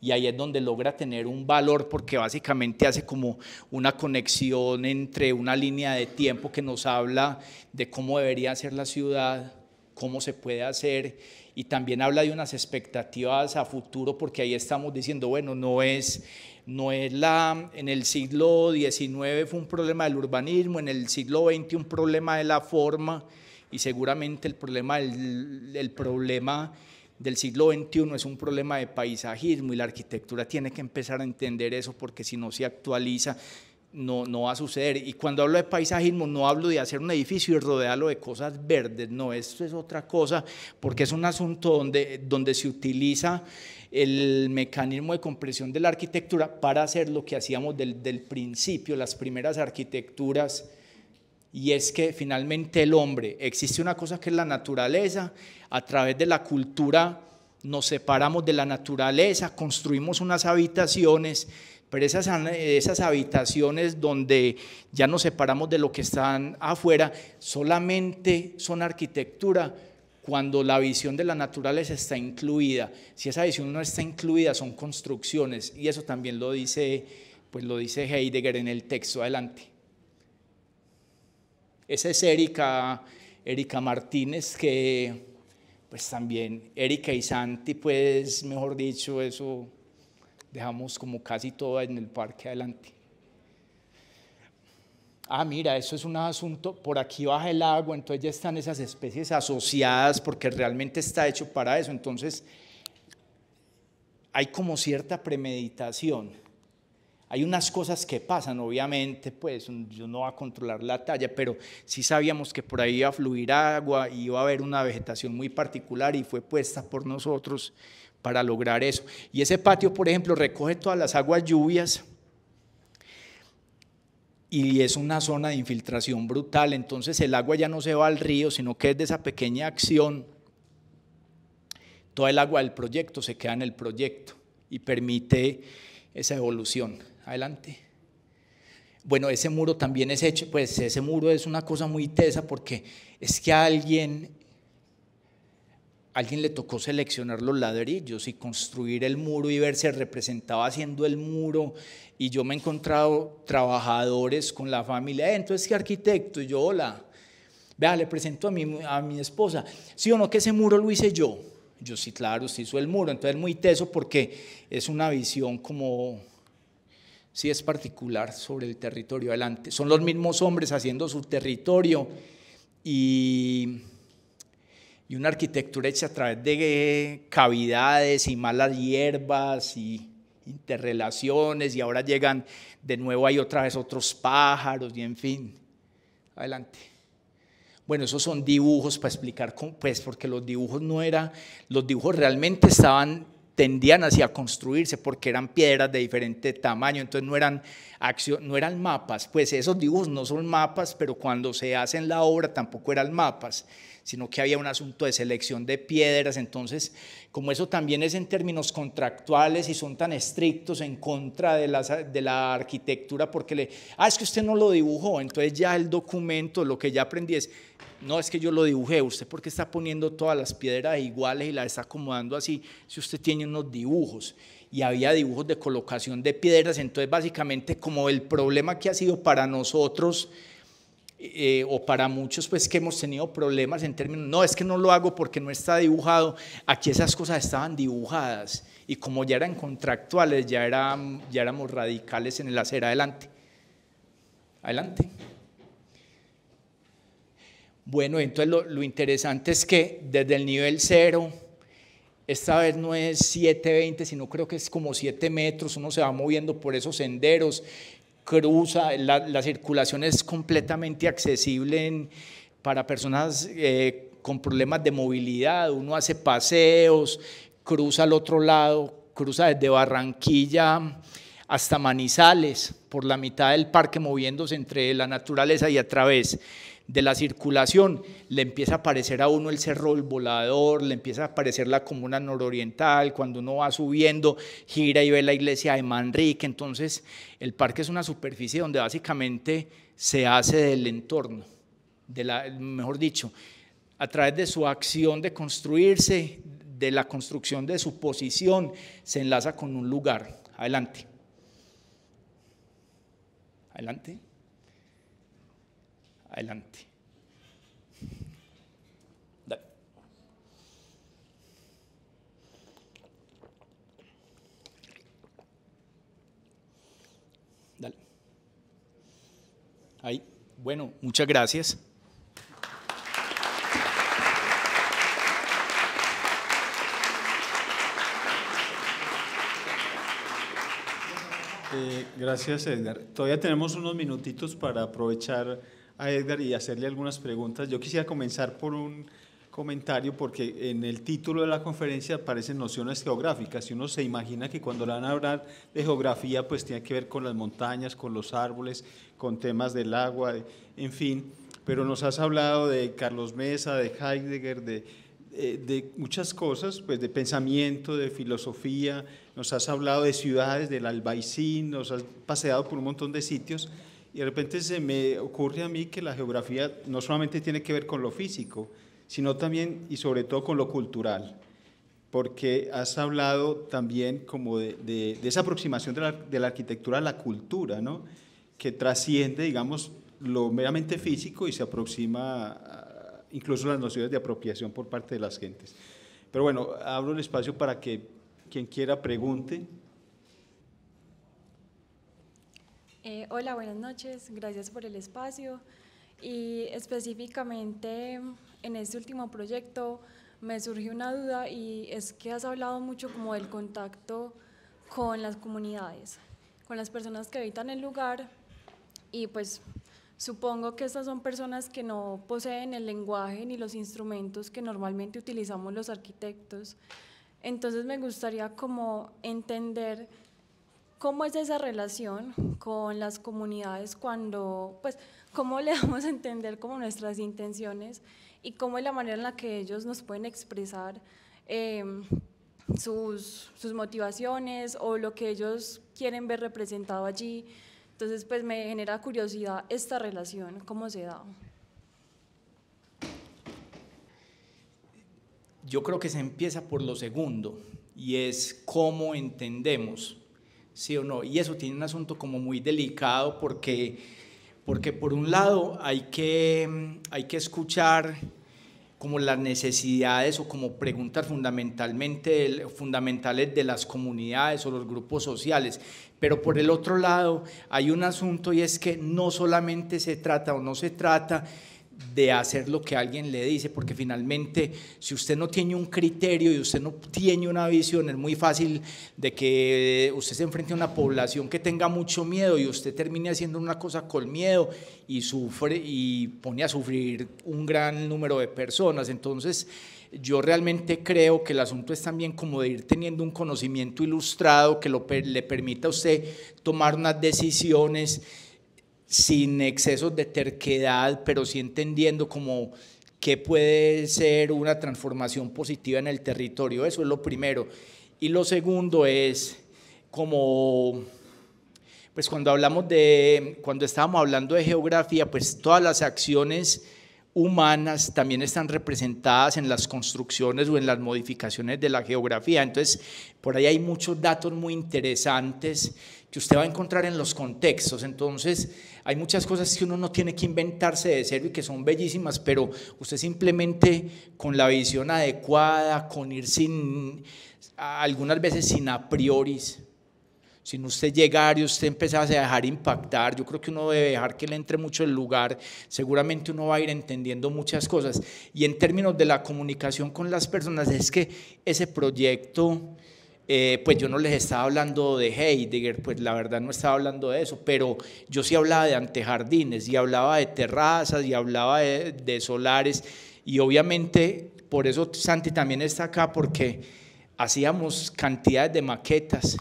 Speaker 2: y ahí es donde logra tener un valor porque básicamente hace como una conexión entre una línea de tiempo que nos habla de cómo debería ser la ciudad, cómo se puede hacer y también habla de unas expectativas a futuro porque ahí estamos diciendo, bueno, no es no es la en el siglo XIX fue un problema del urbanismo, en el siglo XX un problema de la forma y seguramente el problema el problema del siglo XXI es un problema de paisajismo y la arquitectura tiene que empezar a entender eso porque si no se actualiza no, no va a suceder. Y cuando hablo de paisajismo no hablo de hacer un edificio y rodearlo de cosas verdes, no, esto es otra cosa porque es un asunto donde, donde se utiliza el mecanismo de compresión de la arquitectura para hacer lo que hacíamos del, del principio, las primeras arquitecturas y es que finalmente el hombre, existe una cosa que es la naturaleza, a través de la cultura nos separamos de la naturaleza, construimos unas habitaciones, pero esas, esas habitaciones donde ya nos separamos de lo que están afuera, solamente son arquitectura cuando la visión de la naturaleza está incluida. Si esa visión no está incluida, son construcciones, y eso también lo dice, pues lo dice Heidegger en el texto. Adelante. Esa es Erika, Erika Martínez, que pues también, Erika y Santi, pues mejor dicho, eso dejamos como casi todo en el parque adelante. Ah, mira, eso es un asunto, por aquí baja el agua, entonces ya están esas especies asociadas porque realmente está hecho para eso. Entonces, hay como cierta premeditación. Hay unas cosas que pasan, obviamente, pues yo no va a controlar la talla, pero sí sabíamos que por ahí iba a fluir agua y iba a haber una vegetación muy particular y fue puesta por nosotros para lograr eso. Y ese patio, por ejemplo, recoge todas las aguas lluvias y es una zona de infiltración brutal, entonces el agua ya no se va al río, sino que es de esa pequeña acción, toda el agua del proyecto se queda en el proyecto y permite esa evolución adelante. Bueno, ese muro también es hecho, pues ese muro es una cosa muy tesa porque es que a alguien, alguien le tocó seleccionar los ladrillos y construir el muro y ver verse representaba haciendo el muro. Y yo me he encontrado trabajadores con la familia, eh, entonces, ¿qué arquitecto? Y yo, hola, vea, le presento a mi, a mi esposa. ¿Sí o no que ese muro lo hice yo? Yo sí, claro, sí hizo el muro. Entonces, muy teso porque es una visión como si es particular sobre el territorio. Adelante. Son los mismos hombres haciendo su territorio y, una arquitectura hecha a través de cavidades y malas hierbas y interrelaciones y ahora llegan de nuevo hay otra vez otros pájaros y en fin. Adelante. Bueno, esos son dibujos para explicar, pues porque los dibujos no eran. los dibujos realmente estaban tendían hacia construirse porque eran piedras de diferente tamaño, entonces no eran, no eran mapas, pues esos dibujos no son mapas, pero cuando se hacen la obra tampoco eran mapas, sino que había un asunto de selección de piedras, entonces como eso también es en términos contractuales y son tan estrictos en contra de la, de la arquitectura porque le, ah, es que usted no lo dibujó, entonces ya el documento, lo que ya aprendí es, no es que yo lo dibujé, usted porque está poniendo todas las piedras iguales y las está acomodando así, si usted tiene unos dibujos y había dibujos de colocación de piedras, entonces básicamente como el problema que ha sido para nosotros eh, o para muchos pues que hemos tenido problemas en términos, no es que no lo hago porque no está dibujado, aquí esas cosas estaban dibujadas y como ya eran contractuales, ya, eran, ya éramos radicales en el hacer adelante. Adelante. Bueno, entonces lo, interesante es que desde el nivel cero, esta vez no es 720, sino creo que es como 7 metros, uno se va moviendo por esos senderos, cruza, la, circulación es completamente accesible para personas eh, con problemas de movilidad, uno hace paseos, cruza al otro lado, cruza desde Barranquilla hasta Manizales, por la mitad del parque moviéndose entre la naturaleza y a través de la circulación, le empieza a aparecer a uno el cerro volador, le empieza a aparecer la comuna nororiental, cuando uno va subiendo, gira y ve la iglesia de Manrique, entonces el parque es una superficie donde básicamente se hace del entorno, de la, mejor dicho, a través de su acción de construirse, de la construcción de su posición, se enlaza con un lugar. Adelante. Adelante. Adelante. Bueno, muchas gracias.
Speaker 1: Eh, gracias, Edgar. Todavía tenemos unos minutitos para aprovechar a Edgar y hacerle algunas preguntas. Yo quisiera comenzar por un comentario porque en el título de la conferencia aparecen nociones geográficas y uno se imagina que cuando le van a hablar de geografía pues tiene que ver con las montañas, con los árboles, con temas del agua, en fin, pero nos has hablado de Carlos Mesa, de Heidegger, de, eh, muchas cosas, pues de pensamiento, de filosofía, nos has hablado de ciudades, del albaicín, nos has paseado por un montón de sitios y de repente se me ocurre a mí que la geografía no solamente tiene que ver con lo físico, sino también y sobre todo con lo cultural, porque has hablado también como de, esa aproximación de la, arquitectura a la cultura, que trasciende, digamos, lo meramente físico y se aproxima incluso las nociones de apropiación por parte de las gentes. Pero bueno, abro el espacio para que quien quiera pregunte.
Speaker 3: Eh, hola, buenas noches, gracias por el espacio. Y específicamente en este último proyecto me surgió una duda y es que has hablado mucho como del contacto con las comunidades, con las personas que habitan el lugar y pues supongo que estas son personas que no poseen el lenguaje ni los instrumentos que normalmente utilizamos los arquitectos. Entonces me gustaría como entender ¿Cómo es esa relación con las comunidades cuando, pues, cómo le damos a entender como nuestras intenciones y cómo es la manera en la que ellos nos pueden expresar em, sus, sus, motivaciones o lo que ellos quieren ver representado allí? Entonces, pues, me genera curiosidad esta relación, cómo se da.
Speaker 2: Yo creo que se empieza por lo segundo y es cómo entendemos ¿sí o no? Y eso tiene un asunto como muy delicado porque, porque por un lado hay que, hay que escuchar como las necesidades o como preguntas fundamentalmente, fundamentales de las comunidades o los grupos sociales. Pero por el otro lado hay un asunto y es que no solamente se trata o no se trata de hacer lo que alguien le dice, porque finalmente si usted no tiene un criterio y usted no tiene una visión, es muy fácil de que usted se enfrente a una población que tenga mucho miedo y usted termine haciendo una cosa con miedo y, sufre, y pone a sufrir un gran número de personas. Entonces, yo realmente creo que el asunto es también como de ir teniendo un conocimiento ilustrado que le permita a usted tomar unas decisiones sin excesos de terquedad, pero sí entendiendo como qué puede ser una transformación positiva en el territorio. Eso es lo primero. Y lo segundo es como, pues cuando hablamos de, cuando estábamos hablando de geografía, pues todas las acciones humanas también están representadas en las construcciones o en las modificaciones de la geografía. Entonces, por ahí hay muchos datos muy interesantes que usted va a encontrar en los contextos. Entonces, hay muchas cosas que uno no tiene que inventarse de cero y que son bellísimas, pero usted simplemente con la visión adecuada, con ir sin, algunas veces sin a priori, sin usted llegar y usted empezar a dejar impactar, yo creo que uno debe dejar que le entre mucho el lugar, seguramente uno va a ir entendiendo muchas cosas. Y en términos de la comunicación con las personas, es que ese proyecto eh, pues yo no les estaba hablando de Heidegger, pues la verdad no estaba hablando de eso, pero yo sí hablaba de antejardines y hablaba de terrazas y hablaba de solares y obviamente por eso Santi también está acá porque hacíamos cantidades de maquetas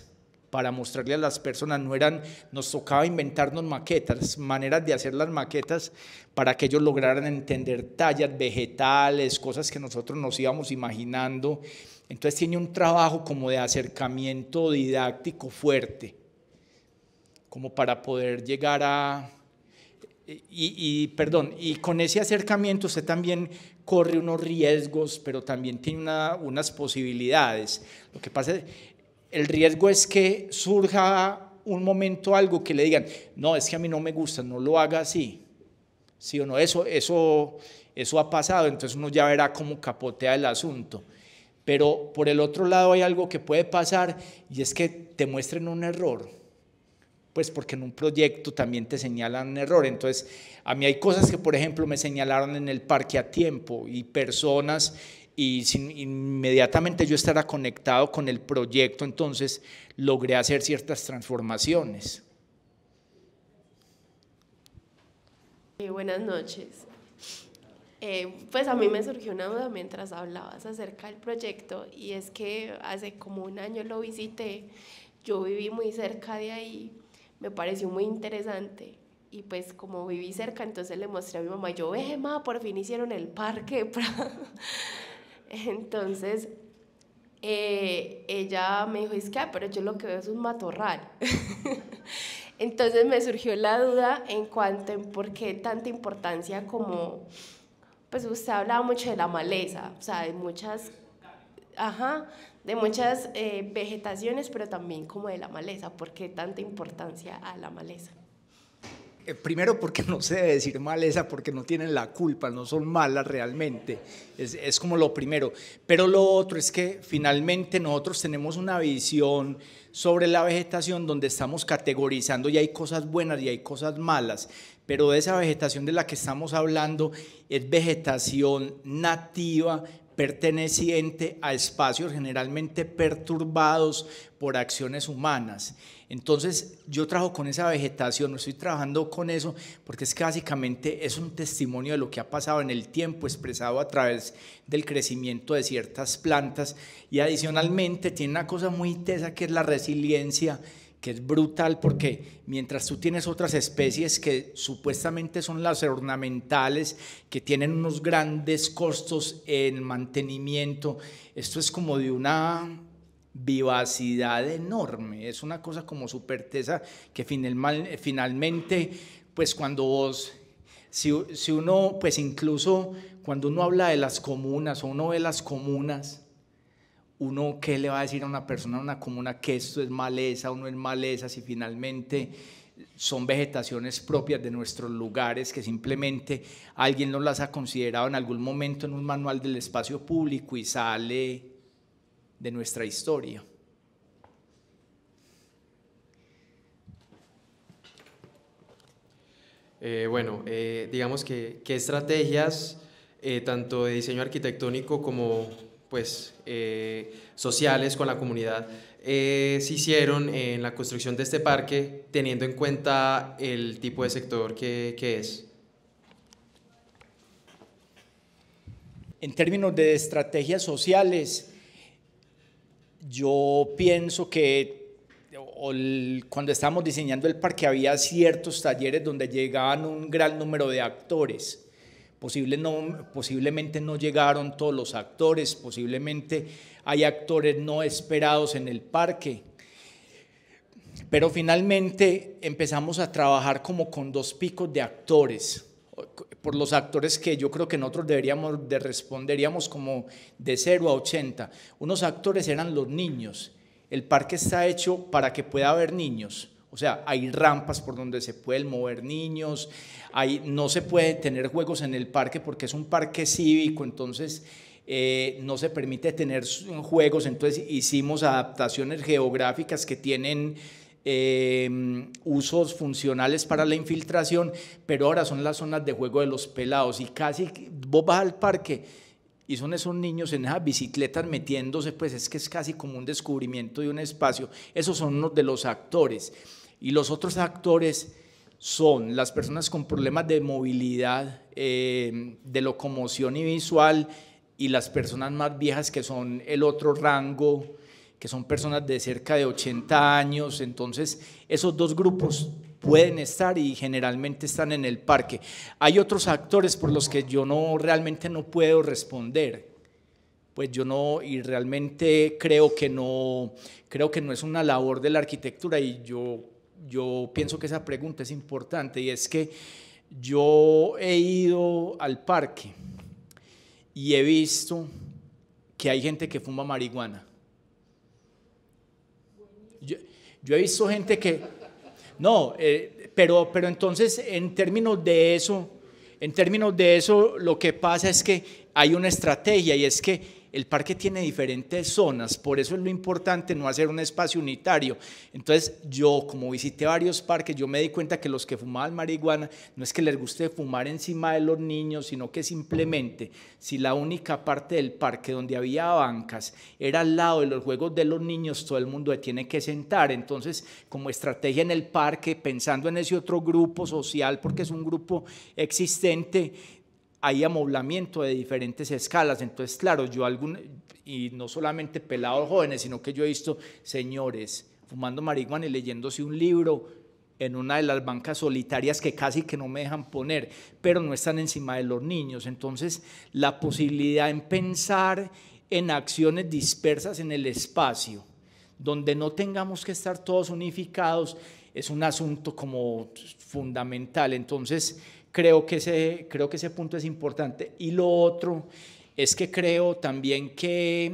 Speaker 2: para mostrarle a las personas, no eran, nos tocaba inventarnos maquetas, maneras de hacer las maquetas para que ellos lograran entender tallas vegetales, cosas que nosotros nos íbamos imaginando. Entonces tiene un trabajo como de acercamiento didáctico fuerte, como para poder llegar a, y, perdón, y con ese acercamiento usted también corre unos riesgos, pero también tiene una, unas posibilidades. Lo que pasa es, el riesgo es que surja un momento algo que le digan, no, es que a mí no me gusta, no lo haga así. ¿Sí o no? Eso, eso, eso ha pasado, entonces uno ya verá cómo capotea el asunto. Pero por el otro lado hay algo que puede pasar y es que te muestren un error. Pues porque en un proyecto también te señalan un error. Entonces, a mí hay cosas que, por ejemplo, me señalaron en el parque a tiempo y personas y sin, inmediatamente yo estará conectado con el proyecto, entonces logré hacer ciertas transformaciones.
Speaker 3: Eh, buenas noches. Eh, pues a mí me surgió una duda mientras hablabas acerca del proyecto y es que hace como un año lo visité, yo viví muy cerca de ahí, me pareció muy interesante y pues como viví cerca entonces le mostré a mi mamá, yo, ve, por fin hicieron el parque. Entonces, eh, ella me dijo, es que, ah, pero yo lo que veo es un matorral. Entonces me surgió la duda en cuanto en por qué tanta importancia como, pues usted hablaba mucho de la maleza, o sea, de muchas, ajá, de muchas eh, vegetaciones, pero también como de la maleza, ¿por qué tanta importancia a la maleza?
Speaker 2: Eh, primero porque no sé decir esa, porque no tienen la culpa, no son malas realmente. Es, es, como lo primero. Pero lo otro es que finalmente nosotros tenemos una visión sobre la vegetación donde estamos categorizando y hay cosas buenas y hay cosas malas. Pero de esa vegetación de la que estamos hablando es vegetación nativa, perteneciente a espacios generalmente perturbados por acciones humanas. Entonces yo trabajo con esa vegetación, no estoy trabajando con eso, porque es que básicamente es un testimonio de lo que ha pasado en el tiempo expresado a través del crecimiento de ciertas plantas y adicionalmente tiene una cosa muy intensa que es la resiliencia que es brutal porque mientras tú tienes otras especies que supuestamente son las ornamentales, que tienen unos grandes costos en mantenimiento, esto es como de una vivacidad enorme. Es una cosa como súper que finalmente, pues cuando vos, si, uno, pues incluso cuando uno habla de las comunas o uno ve las comunas, uno qué le va a decir a una persona una comuna que esto es maleza o no es maleza, si finalmente son vegetaciones propias de nuestros lugares que simplemente alguien no las ha considerado en algún momento en un manual del espacio público y sale de nuestra historia. Eh, bueno, eh, digamos que qué estrategias, eh, tanto de diseño arquitectónico como pues, sociales con la comunidad, se hicieron en la construcción de este parque teniendo en cuenta el tipo de sector que, que es. En términos de estrategias sociales, yo pienso que cuando estábamos diseñando el parque había ciertos talleres donde llegaban un gran número de actores. posiblemente no llegaron todos los actores, posiblemente hay actores no esperados en el parque. Pero finalmente empezamos a trabajar como con dos picos de actores por los actores que yo creo que nosotros deberíamos de responderíamos como de 0 a 80. Unos actores eran los niños. El parque está hecho para que pueda haber niños. O sea, hay rampas por donde se pueden mover niños, hay, no se puede tener juegos en el parque porque es un parque cívico, entonces eh, no se permite tener juegos, entonces hicimos adaptaciones geográficas que tienen Em, usos funcionales para la infiltración, pero ahora son las zonas de juego de los pelados y casi vos vas al parque y son esos niños en esas bicicletas metiéndose, pues es que es casi como un descubrimiento de un espacio. Esos son unos de los actores. Y los otros actores son las personas con problemas de movilidad, em, de locomoción y visual, y las personas más viejas que son el otro rango que son personas de cerca de 80 años, entonces esos dos grupos pueden estar y generalmente están en el parque. Hay otros actores por los que yo no realmente no puedo responder. Pues yo no y realmente creo que no creo que no es una labor de la arquitectura y yo yo pienso que esa pregunta es importante y es que yo he ido al parque y he visto que hay gente que fuma marihuana Yo he visto gente que, no, eh, pero, pero entonces en términos de eso, en términos de eso, lo que pasa es que hay una estrategia y es que el parque tiene diferentes zonas, por eso es lo importante no hacer un espacio unitario. Entonces yo, como visité varios parques, yo me di cuenta que los que fumaban marihuana no es que les guste fumar encima de los niños, sino que simplemente si la única parte del parque donde había bancas era al lado de los juegos de los niños, todo el mundo tiene que sentar. Entonces, como estrategia en el parque, pensando en ese otro grupo social, porque es un grupo existente, hay amoblamiento de diferentes escalas. Entonces, claro, yo algún, y no solamente pelado jóvenes, sino que yo he visto señores fumando marihuana y leyéndose un libro en una de las bancas solitarias que casi que no me dejan poner, pero no están encima de los niños. Entonces, la posibilidad en pensar en acciones dispersas en el espacio, donde no tengamos que estar todos unificados, es un asunto como fundamental. Entonces, creo que ese, creo que ese punto es importante. Y lo otro es que creo también que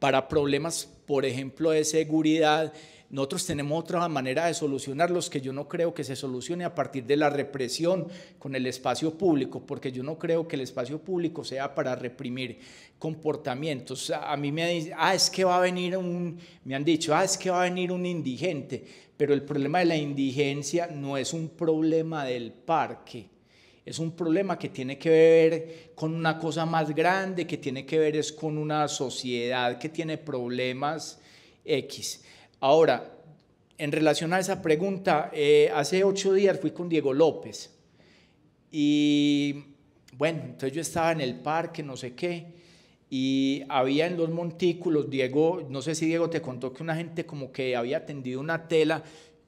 Speaker 2: para problemas, por ejemplo, de seguridad, nosotros tenemos otra manera de solucionarlos que yo no creo que se solucione a partir de la represión con el espacio público, porque yo no creo que el espacio público sea para reprimir comportamientos. A mí me dicen, ah, es que va a venir un, me han dicho, ah, es que va a venir un indigente. Pero el problema de la indigencia no es un problema del parque, es un problema que tiene que ver con una cosa más grande, que tiene que ver es con una sociedad que tiene problemas X. Ahora, en relación a esa pregunta, eh, hace ocho días fui con Diego López y bueno, entonces yo estaba en el parque, no sé qué, y había en los montículos, Diego, no sé si Diego te contó que una gente como que había tendido una tela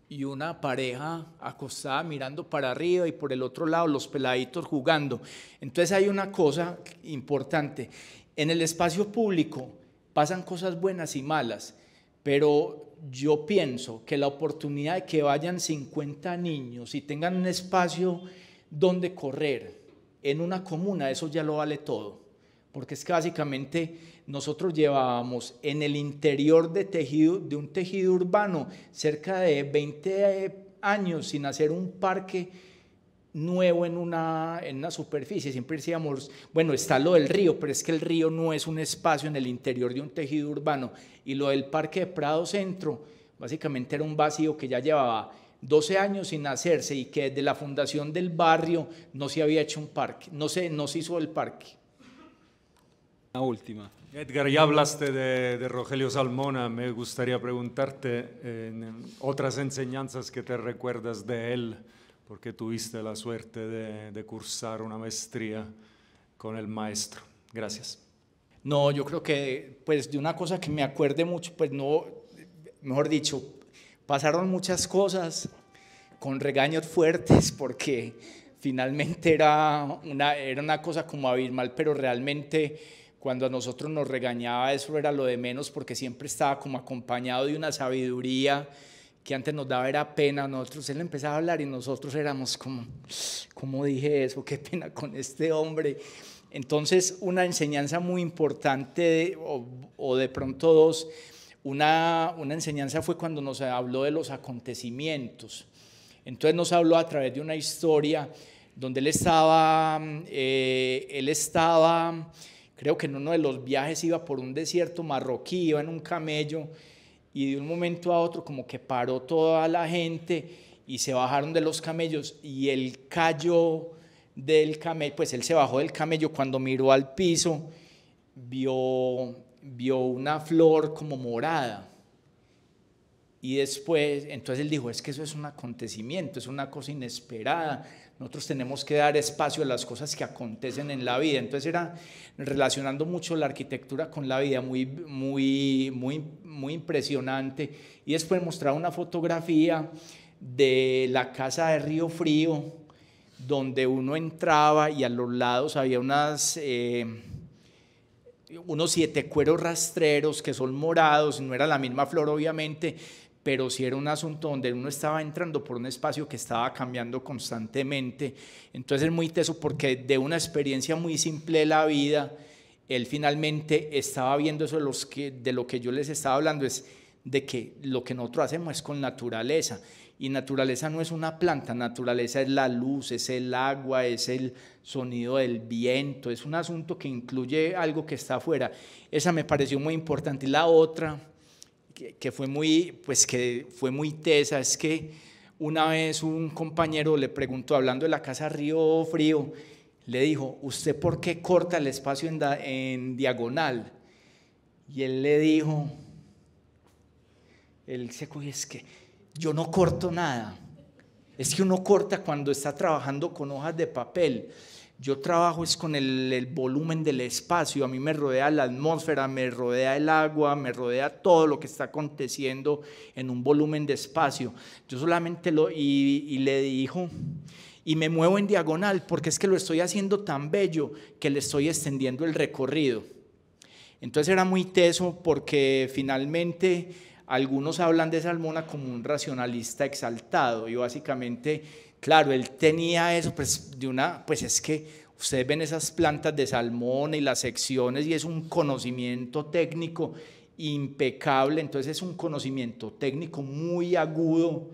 Speaker 2: y una pareja acostada mirando para arriba y por el otro lado los peladitos jugando. Entonces hay una cosa importante, en el espacio público pasan cosas buenas y malas, pero yo pienso que la oportunidad de que vayan 50 niños y tengan un espacio donde correr en una comuna, eso ya lo vale todo porque es que básicamente nosotros llevábamos en el interior de, tejido, de un tejido urbano cerca de 20 años sin hacer un parque nuevo en una, en una superficie. Siempre decíamos, bueno, está lo del río, pero es que el río no es un espacio en el interior de un tejido urbano. Y lo del parque de Prado Centro, básicamente era un vacío que ya llevaba 12 años sin hacerse y que desde la fundación del barrio no se había hecho un parque, no se, no se hizo el parque.
Speaker 1: La última. Edgar, ya hablaste
Speaker 3: de, Rogelio Salmona. Me gustaría preguntarte otras enseñanzas que te recuerdas de él, porque tuviste la suerte de, cursar una
Speaker 2: maestría con el maestro. Gracias. No, yo creo que, pues, de una cosa que me acuerde mucho, pues no, mejor dicho, pasaron muchas cosas con regaños fuertes porque finalmente era una, era una cosa como abismal, pero realmente cuando a nosotros nos regañaba eso era lo de menos porque siempre estaba como acompañado de una sabiduría que antes nos daba era pena, nosotros él empezaba a hablar y nosotros éramos como, ¿cómo dije eso? Qué pena con este hombre. Entonces, una enseñanza muy importante, o, de pronto dos, una, una enseñanza fue cuando nos habló de los acontecimientos. Entonces nos habló a través de una historia donde él estaba, mm, eh, él estaba creo que en uno de los viajes iba por un desierto marroquí, iba en un camello y de un momento a otro como que paró toda la gente y se bajaron de los camellos y el cayó del camello, pues él se bajó del camello cuando miró al piso, vio, vio una flor como morada. Y después, entonces él dijo, es que eso es un acontecimiento, es una cosa inesperada nosotros tenemos que dar espacio a las cosas que acontecen en la vida. Entonces era relacionando mucho la arquitectura con la vida, muy, muy, muy, muy impresionante. Y después mostrar una fotografía de la casa de Río Frío, donde uno entraba y a los lados había unas... Eh, unos siete cueros rastreros que son morados, no era la misma flor obviamente, pero si era un asunto donde uno estaba entrando por un espacio que estaba cambiando constantemente. Entonces es muy teso porque de una experiencia muy simple de la vida, él finalmente estaba viendo eso que, de lo que yo les estaba hablando, es de que lo que nosotros hacemos es con naturaleza. Y naturaleza no es una planta, naturaleza es la luz, es el agua, es el sonido del viento, es un asunto que incluye algo que está afuera. Esa me pareció muy importante. Y la otra que, fue muy, pues que fue muy tesa, es que una vez un compañero le preguntó, hablando de la casa Río Frío, le dijo, ¿usted por qué corta el espacio en, en diagonal? Y él le dijo, él se cogió, es que yo no corto nada. Es que uno corta cuando está trabajando con hojas de papel. Yo trabajo es con el, volumen del espacio, a mí me rodea la atmósfera, me rodea el agua, me rodea todo lo que está aconteciendo en un volumen de espacio. Yo solamente lo, y, le dijo, y me muevo en diagonal porque es que lo estoy haciendo tan bello que le estoy extendiendo el recorrido. Entonces era muy teso porque finalmente algunos hablan de Salmona como un racionalista exaltado y básicamente Claro, él tenía eso, pues, de una, pues es que ustedes ven esas plantas de salmón y las secciones y es un conocimiento técnico impecable, entonces es un conocimiento técnico muy agudo,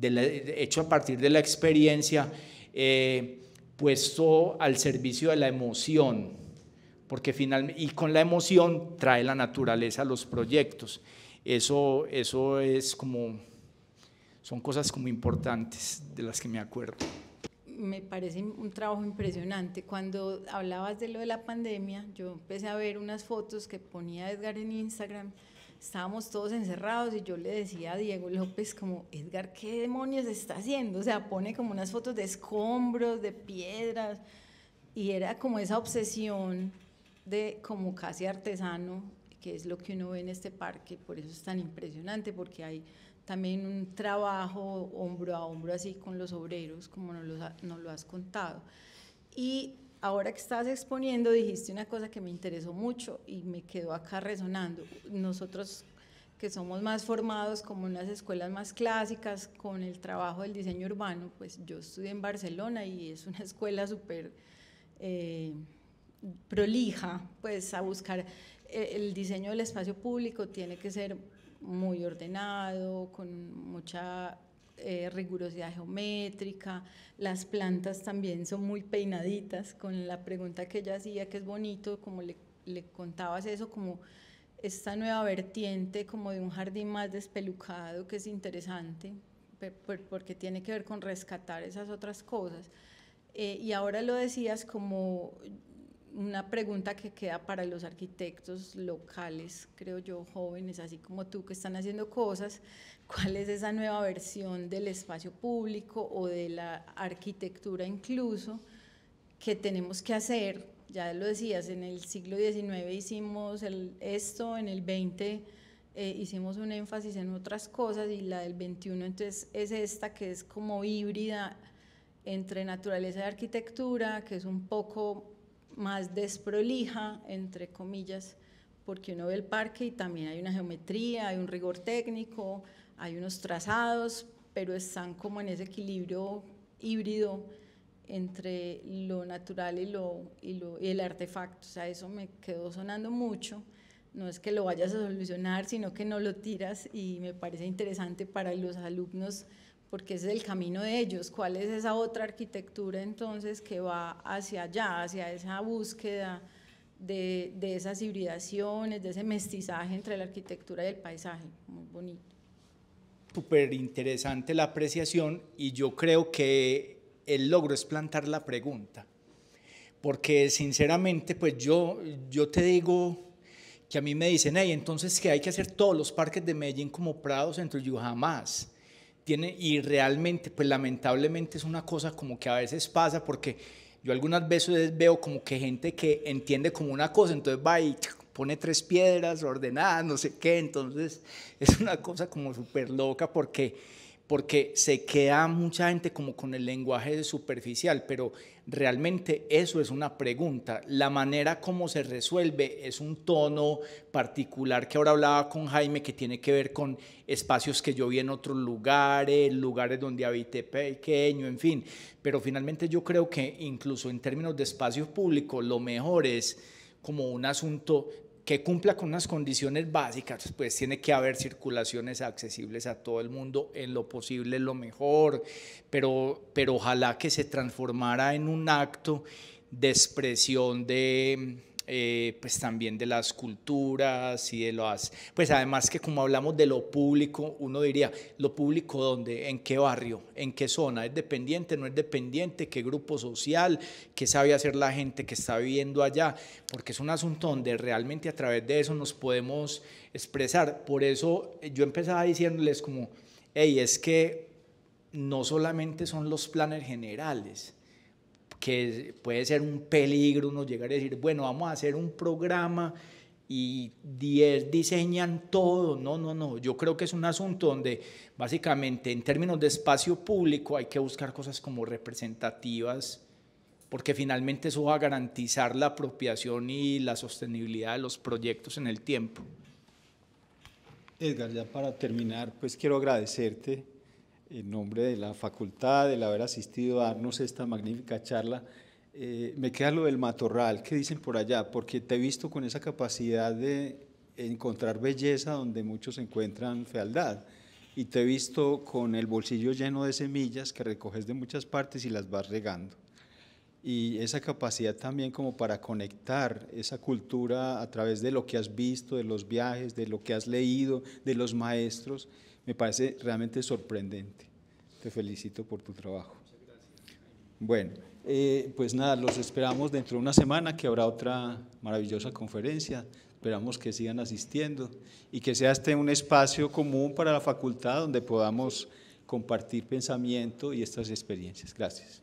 Speaker 2: hecho a partir de la experiencia, eh, puesto al servicio de la emoción, porque finalmente, y con la emoción trae la naturaleza a los proyectos. Eso, eso es como son cosas como importantes de las que me acuerdo.
Speaker 3: Me parece un trabajo impresionante. Cuando hablabas de lo de la pandemia, yo empecé a ver unas fotos que ponía Edgar en Instagram. Estábamos todos encerrados y yo le decía a Diego López como, Edgar, ¿qué demonios está haciendo? O sea, pone como unas fotos de escombros, de piedras. Y era como esa obsesión de como casi artesano, que es lo que uno ve en este parque. Por eso es tan impresionante, porque hay también un trabajo hombro a hombro así con los obreros, como nos lo, lo has contado. Y ahora que estás exponiendo, dijiste una cosa que me interesó mucho y me quedó acá resonando. Nosotros que somos más formados como unas escuelas más clásicas con el trabajo del diseño urbano, pues yo estudié en Barcelona y es una escuela súper eh, prolija, pues a buscar eh, el diseño del espacio público tiene que ser muy ordenado, con mucha eh, rigurosidad geométrica, las plantas también son muy peinaditas, con la pregunta que ella hacía, que es bonito, como le, le contabas eso, como esta nueva vertiente, como de un jardín más despelucado, que es interesante, porque tiene que ver con rescatar esas otras cosas. Eh, y ahora lo decías como una pregunta que queda para los arquitectos locales, creo yo, jóvenes, así como tú, que están haciendo cosas, ¿cuál es esa nueva versión del espacio público o de la arquitectura incluso que tenemos que hacer? Ya lo decías, en el siglo XIX hicimos el, esto, en el XX eh, hicimos un énfasis en otras cosas y la del XXI entonces es esta que es como híbrida entre naturaleza y arquitectura, que es un poco más desprolija, entre comillas, porque uno ve el parque y también hay una geometría, hay un rigor técnico, hay unos trazados, pero están como en ese equilibrio híbrido entre lo natural y, lo, el artefacto. O sea, eso me quedó sonando mucho. No es que lo vayas a solucionar, sino que no lo tiras y me parece interesante para los alumnos porque ese es el camino de ellos, cuál es esa otra arquitectura entonces que va hacia allá, hacia esa búsqueda de, de esas hibridaciones, de ese mestizaje entre la arquitectura y el paisaje, muy bonito.
Speaker 2: Súper interesante la apreciación y yo creo que el logro es plantar la pregunta, porque sinceramente pues yo, yo te digo que a mí me dicen, hey, entonces que hay que hacer todos los parques de Medellín como Prado, Centro, y jamás tiene, y realmente, pues lamentablemente es una cosa como que a veces pasa porque yo algunas veces veo como que gente que entiende como una cosa, entonces va y pone tres piedras ordenadas, no sé qué, entonces es una cosa como súper loca porque porque se queda mucha gente como con el lenguaje superficial, pero Realmente eso es una pregunta. La manera como se resuelve es un tono particular que ahora hablaba con Jaime que tiene que ver con espacios que yo vi en otros lugares, lugares donde habité pequeño, en fin. Pero finalmente yo creo que incluso en términos de espacios públicos lo mejor es como un asunto que cumpla con unas condiciones básicas, pues tiene que haber circulaciones accesibles a todo el mundo, en lo posible, lo mejor, pero, pero ojalá que se transformara en un acto de expresión de eh, pues también de las culturas y de las, pues además que como hablamos de lo público, uno diría, lo público dónde, en qué barrio, en qué zona, es dependiente, no es dependiente, qué grupo social, qué sabe hacer la gente que está viviendo allá, porque es un asunto donde realmente a través de eso nos podemos expresar. Por eso eh, yo empezaba diciéndoles como, hey, es que no solamente son los planes generales, que puede ser un peligro uno llegar a decir, bueno, vamos a hacer un programa y 10 diseñan todo. No, no, no. Yo creo que es un asunto donde básicamente en términos de espacio público hay que buscar cosas como representativas, porque finalmente eso va a garantizar la apropiación y la sostenibilidad de los proyectos en el tiempo.
Speaker 1: Edgar, ya para terminar, pues quiero agradecerte en nombre de la facultad, de haber asistido a darnos esta magnífica charla. Eh, me queda lo del matorral, ¿qué dicen por allá? Porque te he visto con esa capacidad de encontrar belleza donde muchos encuentran fealdad. Y te he visto con el bolsillo lleno de semillas que recoges de muchas partes y las vas regando. Y esa capacidad también como para conectar esa cultura a través de lo que has visto, de los viajes, de lo que has leído, de los maestros. Me parece realmente sorprendente. Te felicito por tu trabajo. Bueno, eh, pues nada, los esperamos dentro de una semana que habrá otra maravillosa conferencia. Esperamos que sigan asistiendo y que sea este un espacio común para la facultad donde podamos compartir pensamiento y estas experiencias. Gracias.